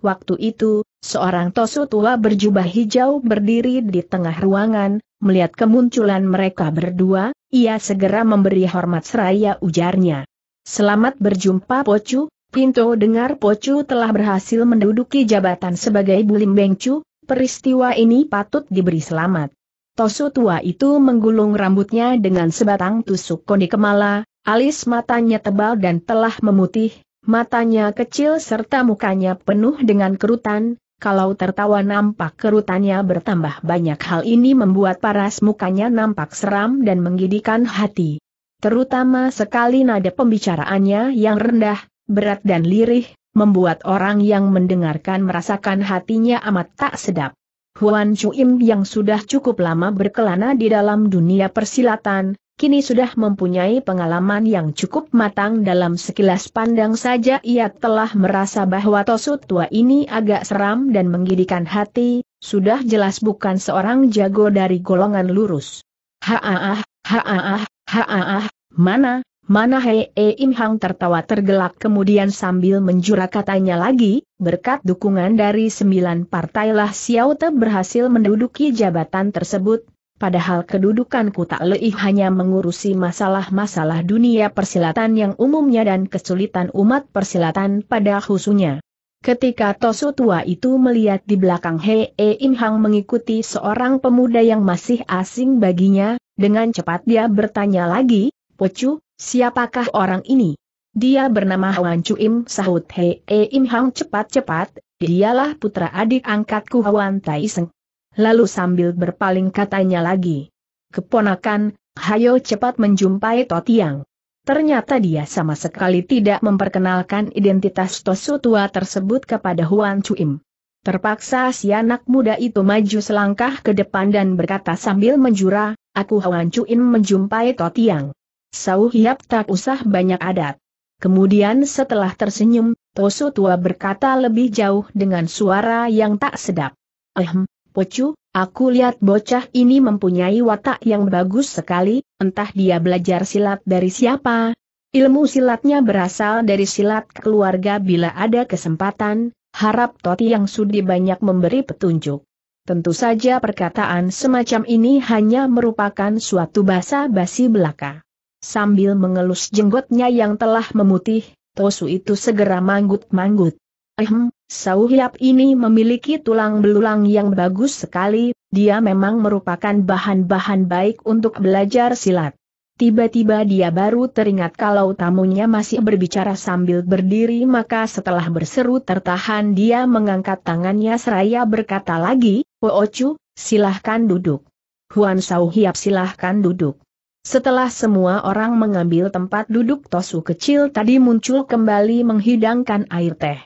Waktu itu, seorang tosu tua berjubah hijau berdiri di tengah ruangan, melihat kemunculan mereka berdua, ia segera memberi hormat seraya ujarnya. Selamat berjumpa Pocu, Pinto dengar Pocu telah berhasil menduduki jabatan sebagai Bulim Bengcu, peristiwa ini patut diberi selamat. Tosu tua itu menggulung rambutnya dengan sebatang tusuk kondi kemala, alis matanya tebal dan telah memutih, matanya kecil serta mukanya penuh dengan kerutan, kalau tertawa nampak kerutannya bertambah banyak hal ini membuat paras mukanya nampak seram dan menggidikan hati. Terutama sekali nada pembicaraannya yang rendah, berat dan lirih, membuat orang yang mendengarkan merasakan hatinya amat tak sedap. Huan Chuim yang sudah cukup lama berkelana di dalam dunia persilatan, kini sudah mempunyai pengalaman yang cukup matang dalam sekilas pandang saja ia telah merasa bahwa Tosu tua ini agak seram dan menggidikan hati, sudah jelas bukan seorang jago dari golongan lurus. Haaah, haaah, haaah, mana, Mana Hei e Im Hang tertawa tergelak kemudian sambil menjura katanya lagi, berkat dukungan dari sembilan partailah Xiao Te berhasil menduduki jabatan tersebut, padahal kedudukanku tak leih hanya mengurusi masalah-masalah dunia persilatan yang umumnya dan kesulitan umat persilatan pada khususnya. Ketika Tosu tua itu melihat di belakang Hei e Im Hang mengikuti seorang pemuda yang masih asing baginya, dengan cepat dia bertanya lagi, Pocu, Siapakah orang ini? Dia bernama Hwan Im sahut Hei e Im Hang cepat-cepat, dialah putra adik angkatku Huan Tai Seng. Lalu sambil berpaling katanya lagi. Keponakan, hayo cepat menjumpai Tiang. Ternyata dia sama sekali tidak memperkenalkan identitas Tosu tua tersebut kepada Hwan Im. Terpaksa si anak muda itu maju selangkah ke depan dan berkata sambil menjura, aku Hwan Im menjumpai Tiang. Sau Hiap tak usah banyak adat. Kemudian setelah tersenyum, Tosu tua berkata lebih jauh dengan suara yang tak sedap. Ehm, Pocu, aku lihat bocah ini mempunyai watak yang bagus sekali, entah dia belajar silat dari siapa. Ilmu silatnya berasal dari silat keluarga bila ada kesempatan, harap Toti yang sudi banyak memberi petunjuk. Tentu saja perkataan semacam ini hanya merupakan suatu basa-basi belaka. Sambil mengelus jenggotnya yang telah memutih, Tosu itu segera manggut-manggut. Ehem, Sauhiap ini memiliki tulang belulang yang bagus sekali, dia memang merupakan bahan-bahan baik untuk belajar silat. Tiba-tiba dia baru teringat kalau tamunya masih berbicara sambil berdiri maka setelah berseru tertahan dia mengangkat tangannya seraya berkata lagi, Ocu, silahkan duduk. Huan Sauhiap silahkan duduk. Setelah semua orang mengambil tempat duduk Tosu kecil tadi muncul kembali menghidangkan air teh.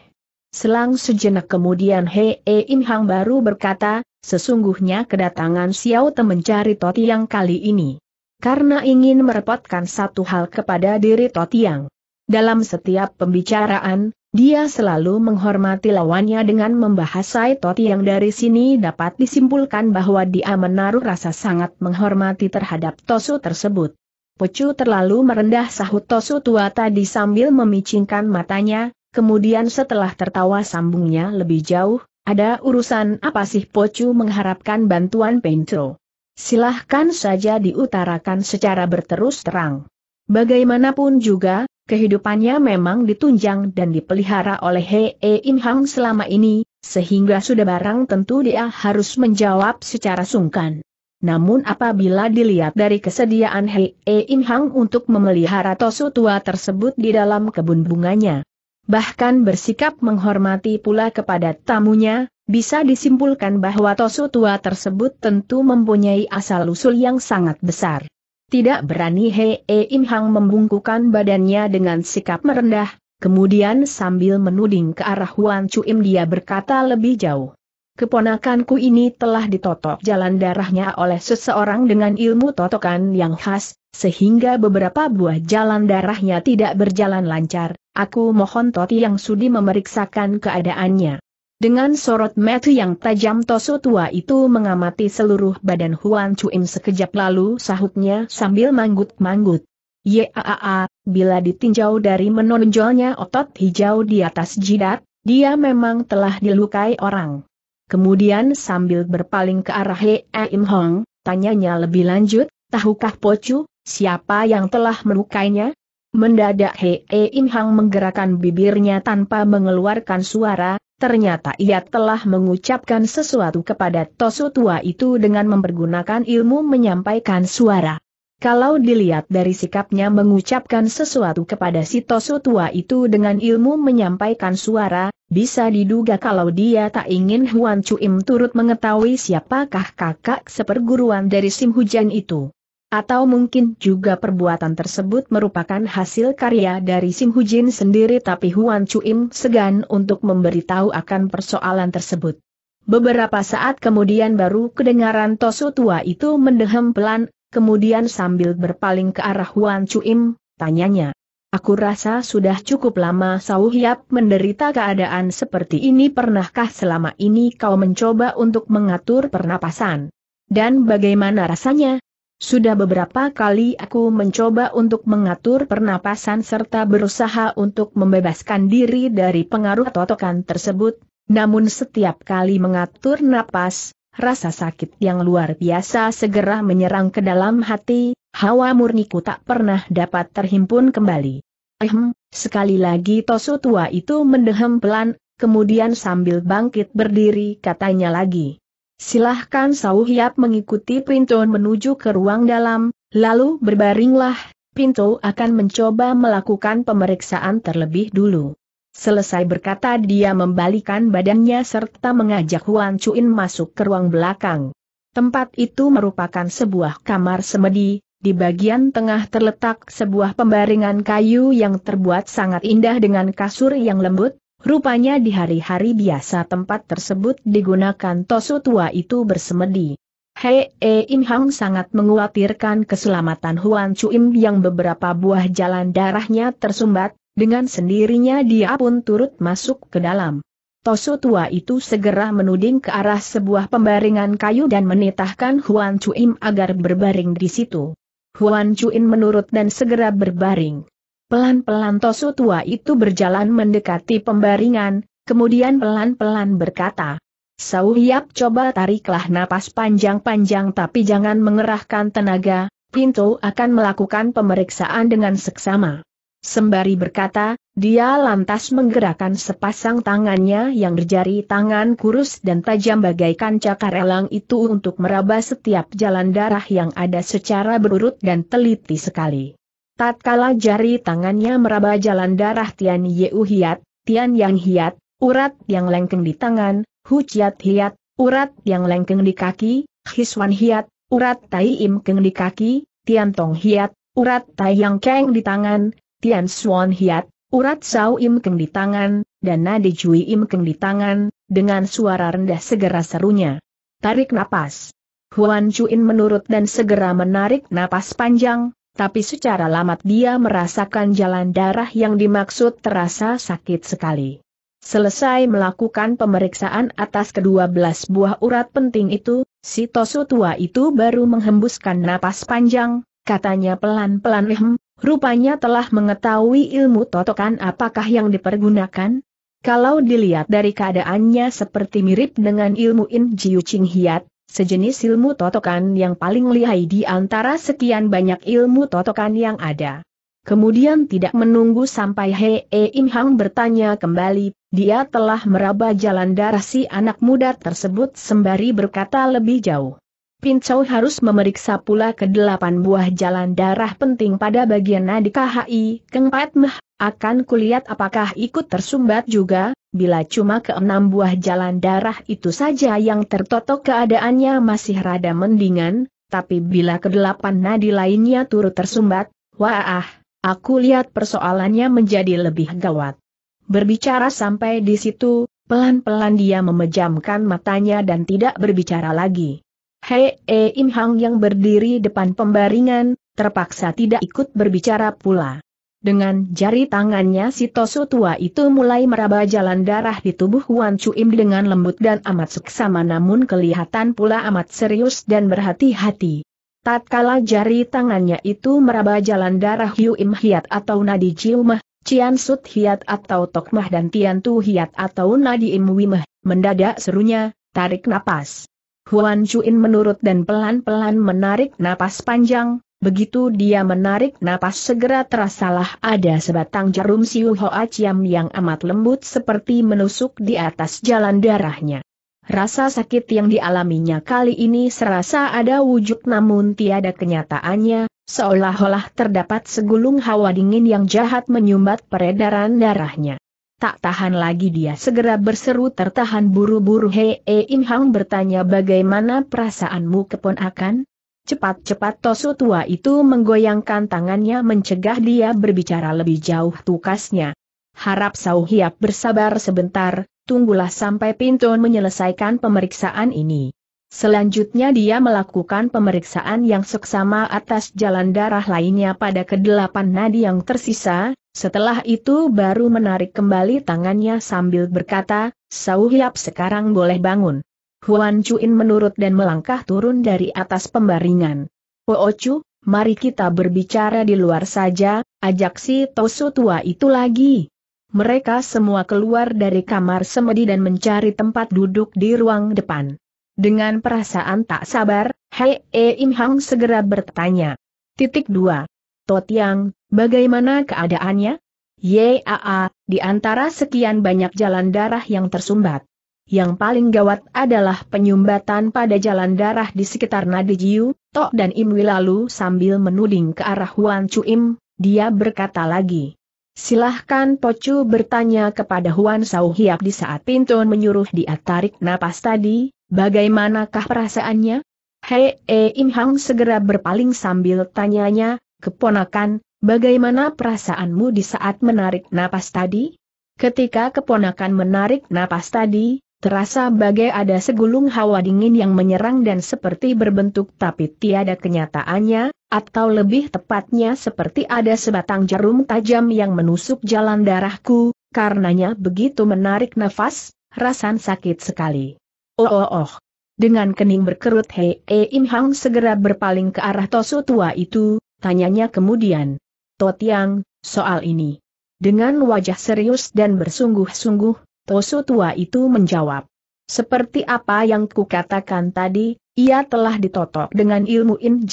Selang sejenak kemudian E In Hang baru berkata, sesungguhnya kedatangan Xiao Te mencari Totiang kali ini. Karena ingin merepotkan satu hal kepada diri Totiang. Dalam setiap pembicaraan, dia selalu menghormati lawannya dengan membahasai Toti yang dari sini dapat disimpulkan bahwa dia menaruh rasa sangat menghormati terhadap Tosu tersebut. Pecu terlalu merendah sahut Tosu tua tadi sambil memicingkan matanya, kemudian setelah tertawa sambungnya lebih jauh, ada urusan apa sih Pocu mengharapkan bantuan Pentro? Silahkan saja diutarakan secara berterus terang. Bagaimanapun juga, kehidupannya memang ditunjang dan dipelihara oleh E In Hang selama ini, sehingga sudah barang tentu dia harus menjawab secara sungkan. Namun apabila dilihat dari kesediaan E In Hang untuk memelihara tosu tua tersebut di dalam kebun bunganya, bahkan bersikap menghormati pula kepada tamunya, bisa disimpulkan bahwa Tosu tua tersebut tentu mempunyai asal-usul yang sangat besar. Tidak berani Hei e Im Hang membungkukan badannya dengan sikap merendah, kemudian sambil menuding ke arah Huan Chuim dia berkata lebih jauh. Keponakanku ini telah ditotok jalan darahnya oleh seseorang dengan ilmu totokan yang khas, sehingga beberapa buah jalan darahnya tidak berjalan lancar, aku mohon Toti yang sudi memeriksakan keadaannya. Dengan sorot mata yang tajam Toso tua itu mengamati seluruh badan Huan Chuim sekejap lalu sahutnya sambil manggut-manggut. Yaaa, bila ditinjau dari menonjolnya otot hijau di atas jidat, dia memang telah dilukai orang. Kemudian sambil berpaling ke arah He Im Hong, tanyanya lebih lanjut, tahukah Pocu, siapa yang telah melukainya? Mendadak Hee Im Hang menggerakkan bibirnya tanpa mengeluarkan suara, ternyata ia telah mengucapkan sesuatu kepada Tosu tua itu dengan mempergunakan ilmu menyampaikan suara. Kalau dilihat dari sikapnya mengucapkan sesuatu kepada si Tosu tua itu dengan ilmu menyampaikan suara, bisa diduga kalau dia tak ingin Huan Chuim turut mengetahui siapakah kakak seperguruan dari Sim Hujan itu. Atau mungkin juga perbuatan tersebut merupakan hasil karya dari Sim Hujin sendiri tapi Huan Chuim segan untuk memberitahu akan persoalan tersebut. Beberapa saat kemudian baru kedengaran Tosu tua itu mendehem pelan, kemudian sambil berpaling ke arah Huan Chuim, tanyanya. Aku rasa sudah cukup lama Sauh Yap menderita keadaan seperti ini pernahkah selama ini kau mencoba untuk mengatur pernapasan? Dan bagaimana rasanya? Sudah beberapa kali aku mencoba untuk mengatur pernapasan serta berusaha untuk membebaskan diri dari pengaruh totokan tersebut, namun setiap kali mengatur napas, rasa sakit yang luar biasa segera menyerang ke dalam hati, hawa murniku tak pernah dapat terhimpun kembali. Ehem, sekali lagi Tosu tua itu mendehem pelan, kemudian sambil bangkit berdiri katanya lagi. Silahkan Sauhiap mengikuti Pinto menuju ke ruang dalam, lalu berbaringlah, Pinto akan mencoba melakukan pemeriksaan terlebih dulu. Selesai berkata dia membalikan badannya serta mengajak Huan Chuin masuk ke ruang belakang. Tempat itu merupakan sebuah kamar semedi, di bagian tengah terletak sebuah pembaringan kayu yang terbuat sangat indah dengan kasur yang lembut, Rupanya di hari-hari biasa tempat tersebut digunakan Tosu tua itu bersemedi. Hei e Im Hang sangat menguatirkan keselamatan Huan Chuim yang beberapa buah jalan darahnya tersumbat, dengan sendirinya dia pun turut masuk ke dalam. Tosu tua itu segera menuding ke arah sebuah pembaringan kayu dan menitahkan Huan Chuim agar berbaring di situ. Huan Chuin menurut dan segera berbaring. Pelan-pelan Tosu tua itu berjalan mendekati pembaringan, kemudian pelan-pelan berkata, Sauhiap coba tariklah napas panjang-panjang tapi jangan mengerahkan tenaga, Pinto akan melakukan pemeriksaan dengan seksama. Sembari berkata, dia lantas menggerakkan sepasang tangannya yang berjari tangan kurus dan tajam bagaikan cakar elang itu untuk meraba setiap jalan darah yang ada secara berurut dan teliti sekali. Tatkala jari tangannya meraba jalan darah Tian Yeu Hiat, Tian Yang Hiat, urat yang lengkeng di tangan, Hu Chiat Hiat, urat yang lengkeng di kaki, Hiswan Hiat, urat Tai Im Keng di kaki, Tian Tong Hiat, urat Tai Yang Keng di tangan, Tian Suan Hiat, urat Sao Im Keng di tangan, dan Nadi Jui Im Keng di tangan, dengan suara rendah segera serunya. Tarik napas. Huan Chuin menurut dan segera menarik napas panjang, tapi secara lamat dia merasakan jalan darah yang dimaksud terasa sakit sekali. Selesai melakukan pemeriksaan atas kedua belas buah urat penting itu, si Tosu tua itu baru menghembuskan napas panjang, katanya pelan-pelan rupanya telah mengetahui ilmu totokan apakah yang dipergunakan. Kalau dilihat dari keadaannya seperti mirip dengan ilmu In Jiu Ching Hiat, Sejenis ilmu totokan yang paling lihai di antara sekian banyak ilmu totokan yang ada. Kemudian tidak menunggu sampai He -he Im Hang bertanya kembali, dia telah meraba jalan darah si anak muda tersebut sembari berkata lebih jauh. Pincau harus memeriksa pula kedelapan buah jalan darah penting pada bagian nadi KHI, keempat Meh, akan kulihat apakah ikut tersumbat juga, bila cuma keenam buah jalan darah itu saja yang tertotok keadaannya masih rada mendingan, tapi bila kedelapan nadi lainnya turut tersumbat, wah, aku lihat persoalannya menjadi lebih gawat. Berbicara sampai di situ, pelan-pelan dia memejamkan matanya dan tidak berbicara lagi. Hei E Im Hang yang berdiri depan pembaringan, terpaksa tidak ikut berbicara pula. Dengan jari tangannya si Tosu tua itu mulai meraba jalan darah di tubuh Wan Im dengan lembut dan amat seksama namun kelihatan pula amat serius dan berhati-hati. Tatkala jari tangannya itu meraba jalan darah Yu Im Hiat atau Nadi Jiumah, Cian Sut Hiat atau Tokmah dan Tian Tu Hiat atau Nadi Im Wimah, mendadak serunya, tarik napas. Huan Chuin menurut dan pelan-pelan menarik napas panjang, begitu dia menarik napas segera terasalah ada sebatang jarum siu hoa ciam yang amat lembut seperti menusuk di atas jalan darahnya. Rasa sakit yang dialaminya kali ini serasa ada wujud namun tiada kenyataannya, seolah-olah terdapat segulung hawa dingin yang jahat menyumbat peredaran darahnya. Tak tahan lagi dia segera berseru tertahan buru-buru Hei e, Im Hang bertanya bagaimana perasaanmu keponakan? Cepat-cepat Tosu tua itu menggoyangkan tangannya mencegah dia berbicara lebih jauh tukasnya. Harap Sau Hiap bersabar sebentar, tunggulah sampai Pinton menyelesaikan pemeriksaan ini. Selanjutnya dia melakukan pemeriksaan yang seksama atas jalan darah lainnya pada kedelapan nadi yang tersisa, setelah itu baru menarik kembali tangannya sambil berkata, Sau Hiap sekarang boleh bangun. Huan Chuin menurut dan melangkah turun dari atas pembaringan. Po Chu, mari kita berbicara di luar saja, ajak si Tosu tua itu lagi. Mereka semua keluar dari kamar semedi dan mencari tempat duduk di ruang depan. Dengan perasaan tak sabar, Hei e Im Hang segera bertanya. Titik 2. Totiang, bagaimana keadaannya? Yaa, di antara sekian banyak jalan darah yang tersumbat. Yang paling gawat adalah penyumbatan pada jalan darah di sekitar Nadi Jiu, Tok dan Imwi lalu sambil menuding ke arah Huan Cuim, dia berkata lagi. Silahkan Pocu bertanya kepada Huan Sau di saat pintu menyuruh dia tarik napas tadi, bagaimanakah perasaannya? Hei e, Im Hang segera berpaling sambil tanyanya, Keponakan, bagaimana perasaanmu di saat menarik napas tadi? Ketika keponakan menarik napas tadi, terasa bagai ada segulung hawa dingin yang menyerang dan seperti berbentuk tapi tiada kenyataannya, atau lebih tepatnya seperti ada sebatang jarum tajam yang menusuk jalan darahku, karenanya begitu menarik nafas, rasan sakit sekali. Oh oh oh. Dengan kening berkerut Hei Im Hang segera berpaling ke arah Tosu tua itu, Tanyanya kemudian. Totiang, soal ini. Dengan wajah serius dan bersungguh-sungguh, Tosu tua itu menjawab. Seperti apa yang kukatakan tadi, ia telah ditotok dengan ilmu In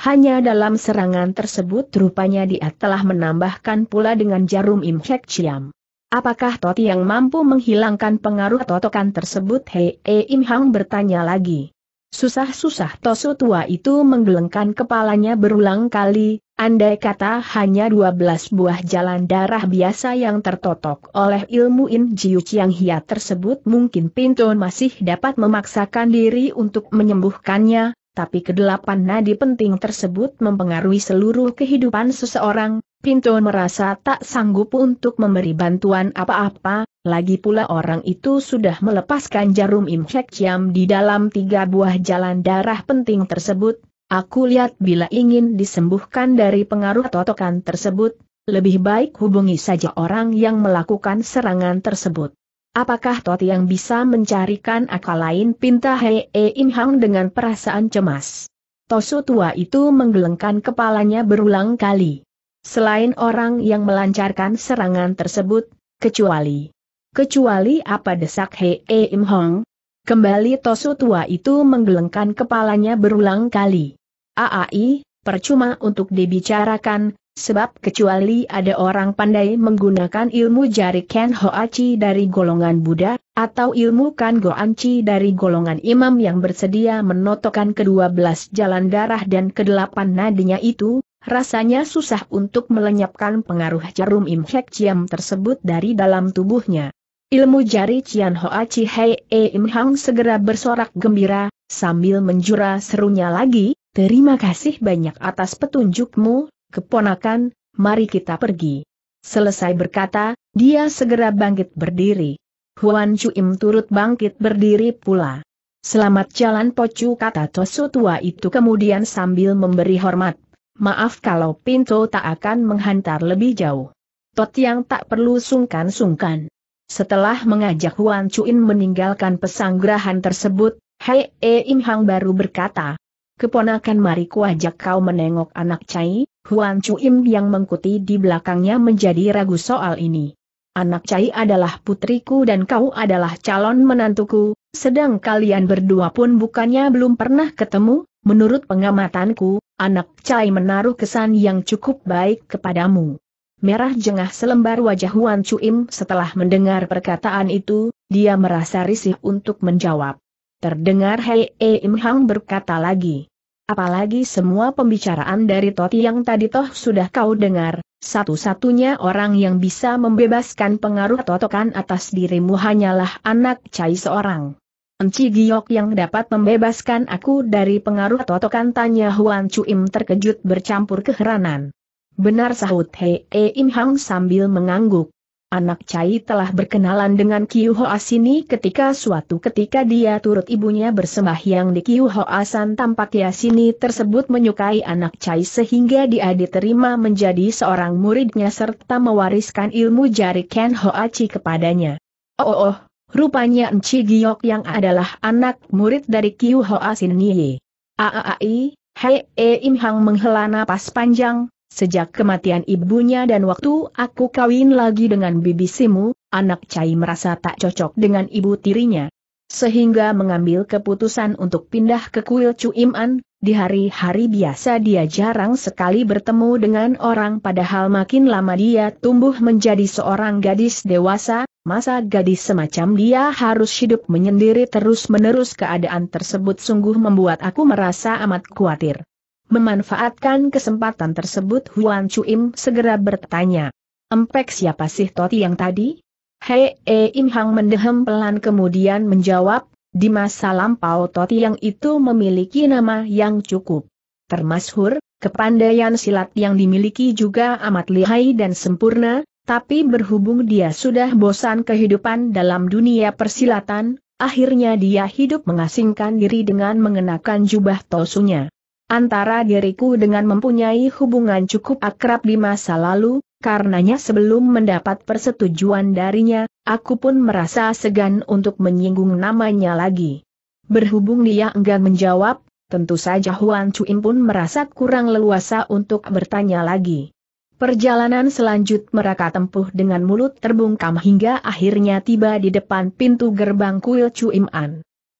hanya dalam serangan tersebut rupanya dia telah menambahkan pula dengan jarum Im Hek Apakah Toti yang mampu menghilangkan pengaruh totokan tersebut? Hei e Im bertanya lagi. Susah-susah Tosu tua itu menggelengkan kepalanya berulang kali, andai kata hanya 12 buah jalan darah biasa yang tertotok oleh ilmu In Jiu Chiang Hia tersebut mungkin Pinto masih dapat memaksakan diri untuk menyembuhkannya, tapi kedelapan nadi penting tersebut mempengaruhi seluruh kehidupan seseorang, Pinto merasa tak sanggup untuk memberi bantuan apa-apa, lagi pula orang itu sudah melepaskan jarum Imhek ciam di dalam tiga buah jalan darah penting tersebut. Aku lihat bila ingin disembuhkan dari pengaruh totokan tersebut, lebih baik hubungi saja orang yang melakukan serangan tersebut. Apakah tot yang bisa mencarikan akal lain pinta Hee -he e Im Hang dengan perasaan cemas? Tosu tua itu menggelengkan kepalanya berulang kali selain orang yang melancarkan serangan tersebut, kecuali kecuali apa desak Hee Im Hong? Kembali Tosu tua itu menggelengkan kepalanya berulang kali. Aai, percuma untuk dibicarakan, sebab kecuali ada orang pandai menggunakan ilmu jari Ken Hoachi dari golongan Buddha, atau ilmu Kan Goanchi dari golongan imam yang bersedia menotokkan kedua belas jalan darah dan kedelapan nadinya itu, rasanya susah untuk melenyapkan pengaruh jarum Imhek Ciam tersebut dari dalam tubuhnya. Ilmu jari Cian Hoa Chi Hei e Im segera bersorak gembira, sambil menjura serunya lagi, terima kasih banyak atas petunjukmu, keponakan, mari kita pergi. Selesai berkata, dia segera bangkit berdiri. Huan Chu Im turut bangkit berdiri pula. Selamat jalan pocu kata Tosu tua itu kemudian sambil memberi hormat. Maaf kalau Pinto tak akan menghantar lebih jauh. Tot yang tak perlu sungkan-sungkan. Setelah mengajak Huan Chuin meninggalkan pesanggrahan tersebut, Hei E Im Hang baru berkata, Keponakan mari kuajak kau menengok anak Cai, Huan Chuim yang mengikuti di belakangnya menjadi ragu soal ini. Anak Cai adalah putriku dan kau adalah calon menantuku, sedang kalian berdua pun bukannya belum pernah ketemu, menurut pengamatanku, Anak Cai menaruh kesan yang cukup baik kepadamu. Merah jengah selembar wajah Huan Cuim setelah mendengar perkataan itu, dia merasa risih untuk menjawab. Terdengar Hei E Im Hang berkata lagi. Apalagi semua pembicaraan dari Toti yang tadi toh sudah kau dengar, satu-satunya orang yang bisa membebaskan pengaruh totokan atas dirimu hanyalah anak Cai seorang. Enci giok yang dapat membebaskan aku dari pengaruh totokan tanya Huan Chuim terkejut bercampur keheranan. Benar sahut He e Im Hang sambil mengangguk. Anak Cai telah berkenalan dengan Kiu Ho Asini ketika suatu ketika dia turut ibunya bersembahyang di Kiu Ho Asan. tampaknya sini tersebut menyukai anak Cai sehingga dia diterima menjadi seorang muridnya serta mewariskan ilmu jari Ken Ho Chi kepadanya. Oh, oh, oh Rupanya Enci Giok yang adalah anak murid dari Kiu Hoa Sin Nye. Aaai, Hei e Im Hang menghela napas panjang, sejak kematian ibunya dan waktu aku kawin lagi dengan bibi bibisimu, anak Cai merasa tak cocok dengan ibu tirinya. Sehingga mengambil keputusan untuk pindah ke kuil An, di hari-hari biasa dia jarang sekali bertemu dengan orang padahal makin lama dia tumbuh menjadi seorang gadis dewasa, Masa gadis semacam dia harus hidup menyendiri terus-menerus keadaan tersebut sungguh membuat aku merasa amat khawatir. Memanfaatkan kesempatan tersebut Huan Chuim segera bertanya. Empek siapa sih Toti yang tadi? Hei e Im Hang mendehem pelan kemudian menjawab, di masa lampau Toti yang itu memiliki nama yang cukup. termasuk, kepandaian silat yang dimiliki juga amat lihai dan sempurna, tapi berhubung dia sudah bosan kehidupan dalam dunia persilatan, akhirnya dia hidup mengasingkan diri dengan mengenakan jubah tosunya. Antara diriku dengan mempunyai hubungan cukup akrab di masa lalu, karenanya sebelum mendapat persetujuan darinya, aku pun merasa segan untuk menyinggung namanya lagi. Berhubung dia enggan menjawab, tentu saja Huan Chuin pun merasa kurang leluasa untuk bertanya lagi. Perjalanan selanjut mereka tempuh dengan mulut terbungkam hingga akhirnya tiba di depan pintu gerbang kuil Cuim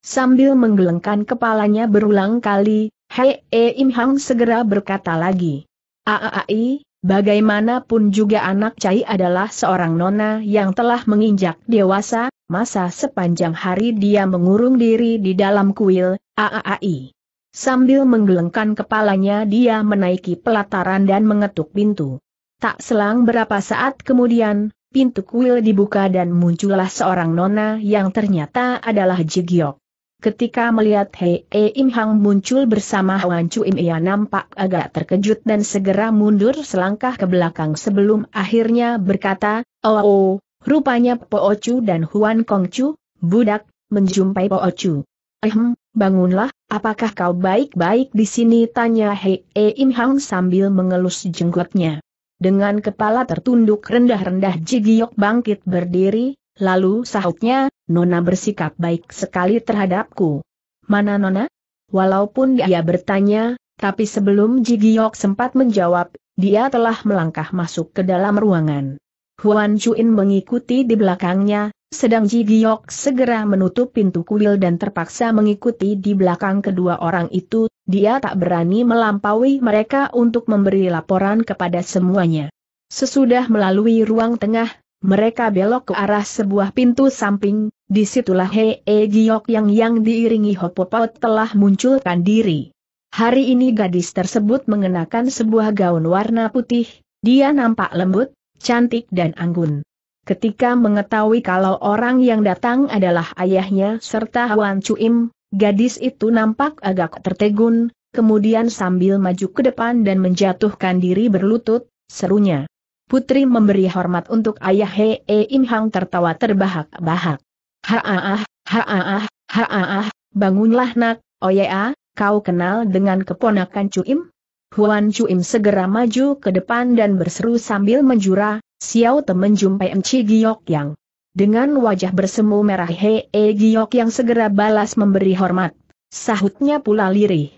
Sambil menggelengkan kepalanya berulang kali, Hei e Im Hang segera berkata lagi. Aai, bagaimanapun juga anak Cai adalah seorang nona yang telah menginjak dewasa, masa sepanjang hari dia mengurung diri di dalam kuil, Aai. Sambil menggelengkan kepalanya dia menaiki pelataran dan mengetuk pintu. Tak selang berapa saat kemudian, pintu kuil dibuka dan muncullah seorang nona yang ternyata adalah Jigyok. Ketika melihat Hei e Im Hang muncul bersama Hwan Chu Im ia nampak agak terkejut dan segera mundur selangkah ke belakang sebelum akhirnya berkata, Oh, oh rupanya Po Chu dan Huan Kong Chu, budak, menjumpai Po Chu. Ehm, bangunlah, apakah kau baik-baik di sini? Tanya Hei e Im Hang sambil mengelus jenggotnya. Dengan kepala tertunduk rendah-rendah Jigiok bangkit berdiri, lalu sahutnya, Nona bersikap baik sekali terhadapku. Mana Nona? Walaupun dia bertanya, tapi sebelum Jigiok sempat menjawab, dia telah melangkah masuk ke dalam ruangan. Huan Chuin mengikuti di belakangnya, sedang Ji Giok segera menutup pintu kuil dan terpaksa mengikuti di belakang kedua orang itu, dia tak berani melampaui mereka untuk memberi laporan kepada semuanya. Sesudah melalui ruang tengah, mereka belok ke arah sebuah pintu samping, disitulah situlah -he e Giok yang yang diiringi Hopopot telah munculkan diri. Hari ini gadis tersebut mengenakan sebuah gaun warna putih, dia nampak lembut, cantik dan anggun. Ketika mengetahui kalau orang yang datang adalah ayahnya serta Wan Chuim, gadis itu nampak agak tertegun, kemudian sambil maju ke depan dan menjatuhkan diri berlutut, serunya. Putri memberi hormat untuk ayah Hei e Im Hang tertawa terbahak-bahak. Haaah, haaah, haaah, bangunlah nak, oya, kau kenal dengan keponakan Cuim? Huan Cuim segera maju ke depan dan berseru sambil menjura, Xiao Te menjumpai Enci Giok Yang. Dengan wajah bersemu merah Hee Giok yang segera balas memberi hormat. Sahutnya pula lirih.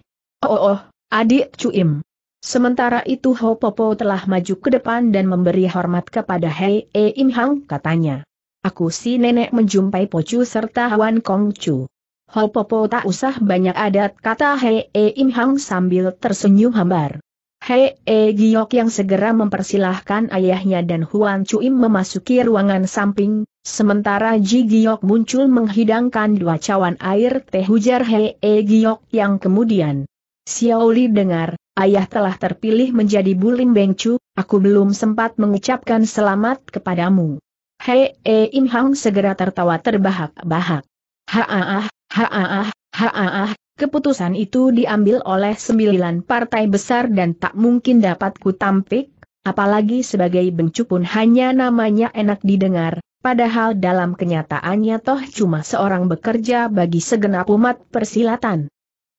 Oh oh, oh adik Cuim. Sementara itu Ho Popo telah maju ke depan dan memberi hormat kepada Hei E Im Hang katanya. Aku si nenek menjumpai Po Pocu serta Wan Kong Chu. Ho Popo tak usah banyak adat kata Hei E Im Hang sambil tersenyum hambar. Hei E eh, Giok yang segera mempersilahkan ayahnya dan Huan Cuim memasuki ruangan samping, sementara Ji Giok muncul menghidangkan dua cawan air teh hujar Hei E eh, Giok yang kemudian. Xiao Li dengar, ayah telah terpilih menjadi Bulim Bengcu, aku belum sempat mengucapkan selamat kepadamu. Hei E eh, Im Hang segera tertawa terbahak-bahak. Haaah, haaah, haaah, Keputusan itu diambil oleh sembilan partai besar dan tak mungkin dapat kutampik, apalagi sebagai bencu pun hanya namanya enak didengar, padahal dalam kenyataannya toh cuma seorang bekerja bagi segenap umat persilatan.